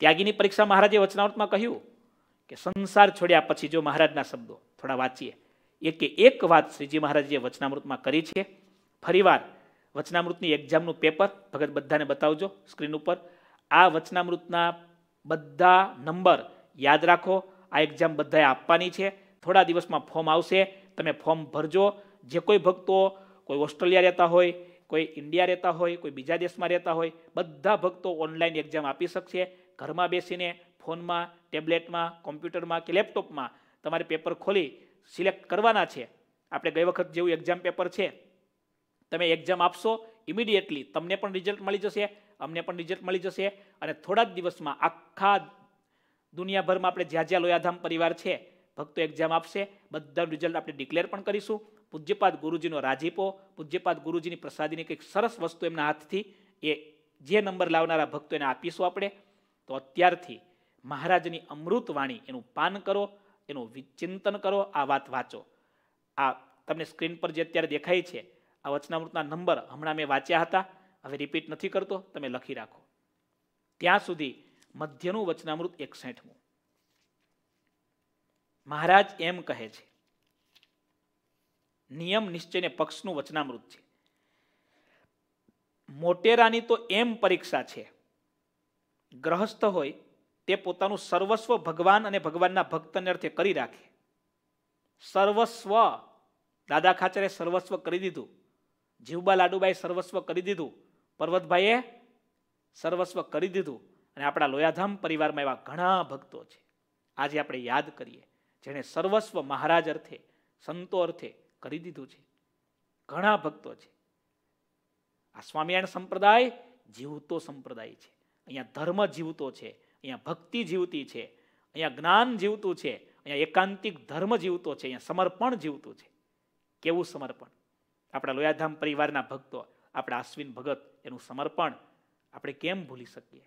ત્યાગીની પરીક્ષા મહારાજે વચનાવટમાં કહ્યું કે સંસાર છોડ્યા પછી જો મહારાજના શબ્દો થોડા વાંચીએ એકે એક વાત શ્રીજી મહારાજે વચનામૃતમાં કરી છે ફરીવાર વચનામૃતની એક્ઝામનું પેપર ભગત બધાને બતાવજો સ્ક્રીન ઉપર આ વચનામૃતના બધા નંબર યાદ રાખો આ એક્ઝામ બધાએ આપવાની છે થોડા દિવસમાં ફોર્મ આવશે તમે ફોર્મ ભરજો જે કોઈ ભક્તો કોઈ ઓસ્ટ્રેલિયા રહેતા હોય કોઈ ઇન્ડિયા રહેતા હોય કોઈ બીજા દેશમાં રહેતા હોય બધા ભક્તો ઓનલાઈન એક્ઝામ આપી શકશે ઘરમાં બેસીને ફોનમાં ટેબ્લેટમાં કોમ્પ્યુટરમાં કે લેપટોપમાં તમારે પેપર ખોલી સિલેક્ટ કરવાના છે આપણે ગઈ વખત જેવું એક્ઝામ પેપર છે તમે એક્ઝામ આપશો ઇમિડિયેટલી તમને પણ રિઝલ્ટ મળી જશે અમને પણ રિઝલ્ટ મળી જશે અને થોડા જ દિવસમાં આખા દુનિયાભરમાં આપણે જ્યાં જ્યાં લોયાધામ પરિવાર છે ભક્તો એક્ઝામ આપશે બધા રિઝલ્ટ આપણે ડિક્લેર પણ કરીશું પૂજ્યપાદ ગુરુજીનો રાજીપો પૂજ્યપાદ ગુરુજીની પ્રસાદીની કંઈક સરસ વસ્તુ એમના હાથથી એ જે નંબર લાવનારા ભક્તો એને આપીશું આપણે તો અત્યારથી મહારાજની અમૃત વાણી એનું પાન કરો એનું વિચિંતન કરો આ વાત વાંચો આ તમને સ્ક્રીન પર જે અત્યારે દેખાય છે આ વચનામૃતના નંબર હમણાં મેં વાંચ્યા હતા હવે રિપીટ નથી કરતો તમે લખી રાખો ત્યાં સુધી મધ્યનું વચનામૃત એકસઠમું મહારાજ એમ કહે છે નિયમ નિશ્ચયને પક્ષનું વચનામૃત છે મોટેરાની તો એમ પરીક્ષા છે ગ્રહસ્થ હોય તે પોતાનું સર્વસ્વ ભગવાન અને ભગવાનના ભક્તને અર્થે કરી રાખે સર્વસ્વ દાદા ખાચરે સર્વસ્વ કરી દીધું જીવબા લાડુભાઈ સર્વસ્વ કરી દીધું પર્વતભાઈએ સર્વસ્વ કરી દીધું અને આપણા લોયાધામ પરિવારમાં એવા ઘણા ભક્તો છે આજે આપણે યાદ કરીએ જેણે સર્વસ્વ મહારાજ અર્થે સંતો અર્થે કરી દીધું છે ઘણા ભક્તો છે આ સ્વામિનારાયણ સંપ્રદાય જીવતો સંપ્રદાય છે અહીંયા ધર્મ જીવતો છે અહીંયા ભક્તિ જીવતી છે અહીંયા જ્ઞાન જીવતું છે અહીંયા એકાંતિક ધર્મ જીવતો છે અહીંયા સમર્પણ જીવતું છે કેવું સમર્પણ આપણા લોયાધામ પરિવારના ભક્તો આપણા અશ્વિન ભગત એનું સમર્પણ આપણે કેમ ભૂલી શકીએ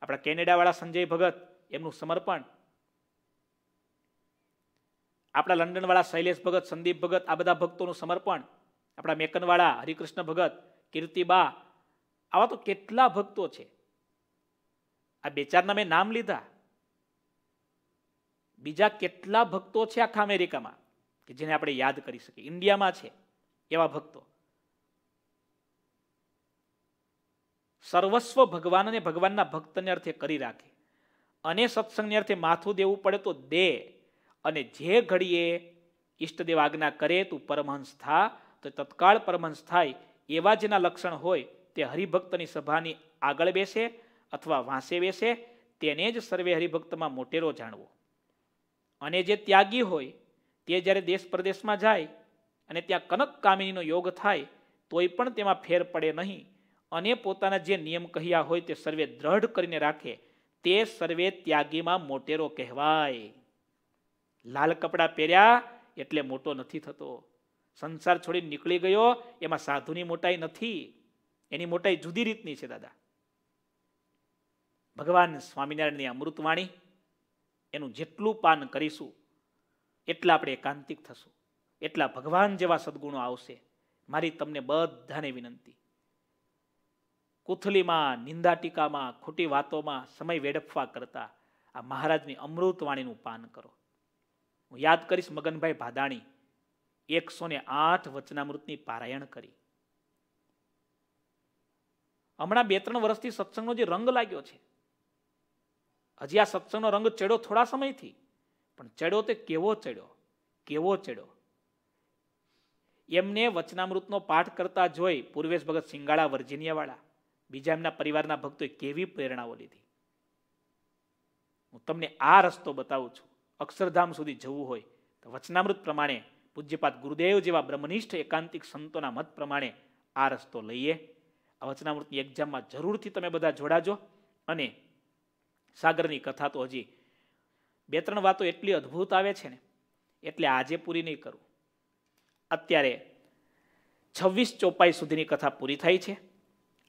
આપણા કેનેડાવાળા સંજય ભગત એમનું સમર્પણ આપણા લંડનવાળા શૈલેષ ભગત સંદીપ ભગત આ બધા ભક્તોનું સમર્પણ આપણા મેકનવાળા હરિકૃષ્ણ ભગત કીર્તિબા આવા તો કેટલા ભક્તો છે આ બે ચારના મેં નામ લીધા બીજા કેટલા ભક્તો છે આખા અમેરિકામાં કે જેને આપણે યાદ કરી શકીએ ઇન્ડિયામાં છે એવા ભક્તો સર્વસ્વ ભગવાનને ભગવાનના ભક્તને અર્થે કરી રાખે અને સત્સંગને અર્થે માથું દેવું પડે તો દે અને જે ઘડીએ ઈષ્ટદેવ આજ્ઞા કરે તું પરમહંસ થા તો તત્કાળ પરમહંસ થાય એવા જેના લક્ષણ હોય તે હરિભક્તની સભાની આગળ બેસે અથવા વાંસે બેસે તેને જ સર્વે હરિભક્તમાં મોટેરો જાણવો અને જે ત્યાગી હોય તે જ્યારે દેશ પ્રદેશમાં જાય અને ત્યાં કનક કામિનીનો યોગ થાય તોય પણ તેમાં ફેર પડે નહીં અને પોતાના જે નિયમ કહ્યા હોય તે સર્વે દ્રઢ કરીને રાખે તે સર્વે ત્યાગીમાં મોટેરો કહેવાય લાલ કપડાં પહેર્યા એટલે મોટો નથી થતો સંસાર છોડીને નીકળી ગયો એમાં સાધુની મોટાઈ નથી એની મોટાઈ જુદી રીતની છે દાદા ભગવાન સ્વામિનારાયણની અમૃતવાણી એનું જેટલું પાન કરીશું એટલા આપણે એકાંતિક થશું એટલા ભગવાન જેવા સદગુણો આવશે મારી તમને બધાને વિનંતી કુથલીમાં નિંદા ટીકામાં ખોટી વાતોમાં સમય વેડફવા કરતા આ મહારાજની અમૃતવાણીનું પાન કરો હું યાદ કરીશ મગનભાઈ ભાદાણી એકસો ને આઠ વચનામૃતની પારાયણ કરી હમણાં બે ત્રણ વર્ષથી સત્સંગનો જે રંગ લાગ્યો છે હજી આ સત્સંગનો રંગ ચડ્યો થોડા સમયથી પણ ચડ્યો તે કેવો ચડ્યો કેવો ચડ્યો એમને વચનામૃતનો પાઠ કરતા જોઈ પૂર્વેશ ભગત સિંગાળા વર્જિનિયાવાળા બીજા એમના પરિવારના ભક્તોએ કેવી પ્રેરણાઓ લીધી હું તમને આ રસ્તો બતાવું છું અક્ષરધામ સુધી જવું હોય તો વચનામૃત પ્રમાણે પૂજ્યપાત ગુરુદેવ જેવા બ્રહ્મનિષ્ઠ એકાંતિક સંતોના મત પ્રમાણે આ રસ્તો લઈએ આ વચનામૃતની એક્ઝામમાં જરૂરથી તમે બધા જોડાજો અને સાગરની કથા તો હજી બે ત્રણ વાતો એટલી અદ્ભુત આવે છે ને એટલે આજે પૂરી નહીં કરું અત્યારે છવ્વીસ ચોપાઈ સુધીની કથા પૂરી થઈ છે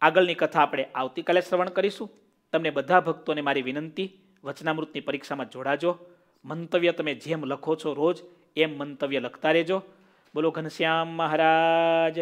આગળની કથા આપણે આવતીકાલે શ્રવણ કરીશું તમને બધા ભક્તોને મારી વિનંતી વચનામૃતની પરીક્ષામાં જોડાજો મંતવ્ય તમે જેમ લખો છો રોજ એમ મંતવ્ય લખતા રહેજો બોલો ઘનશ્યામ મહારાજ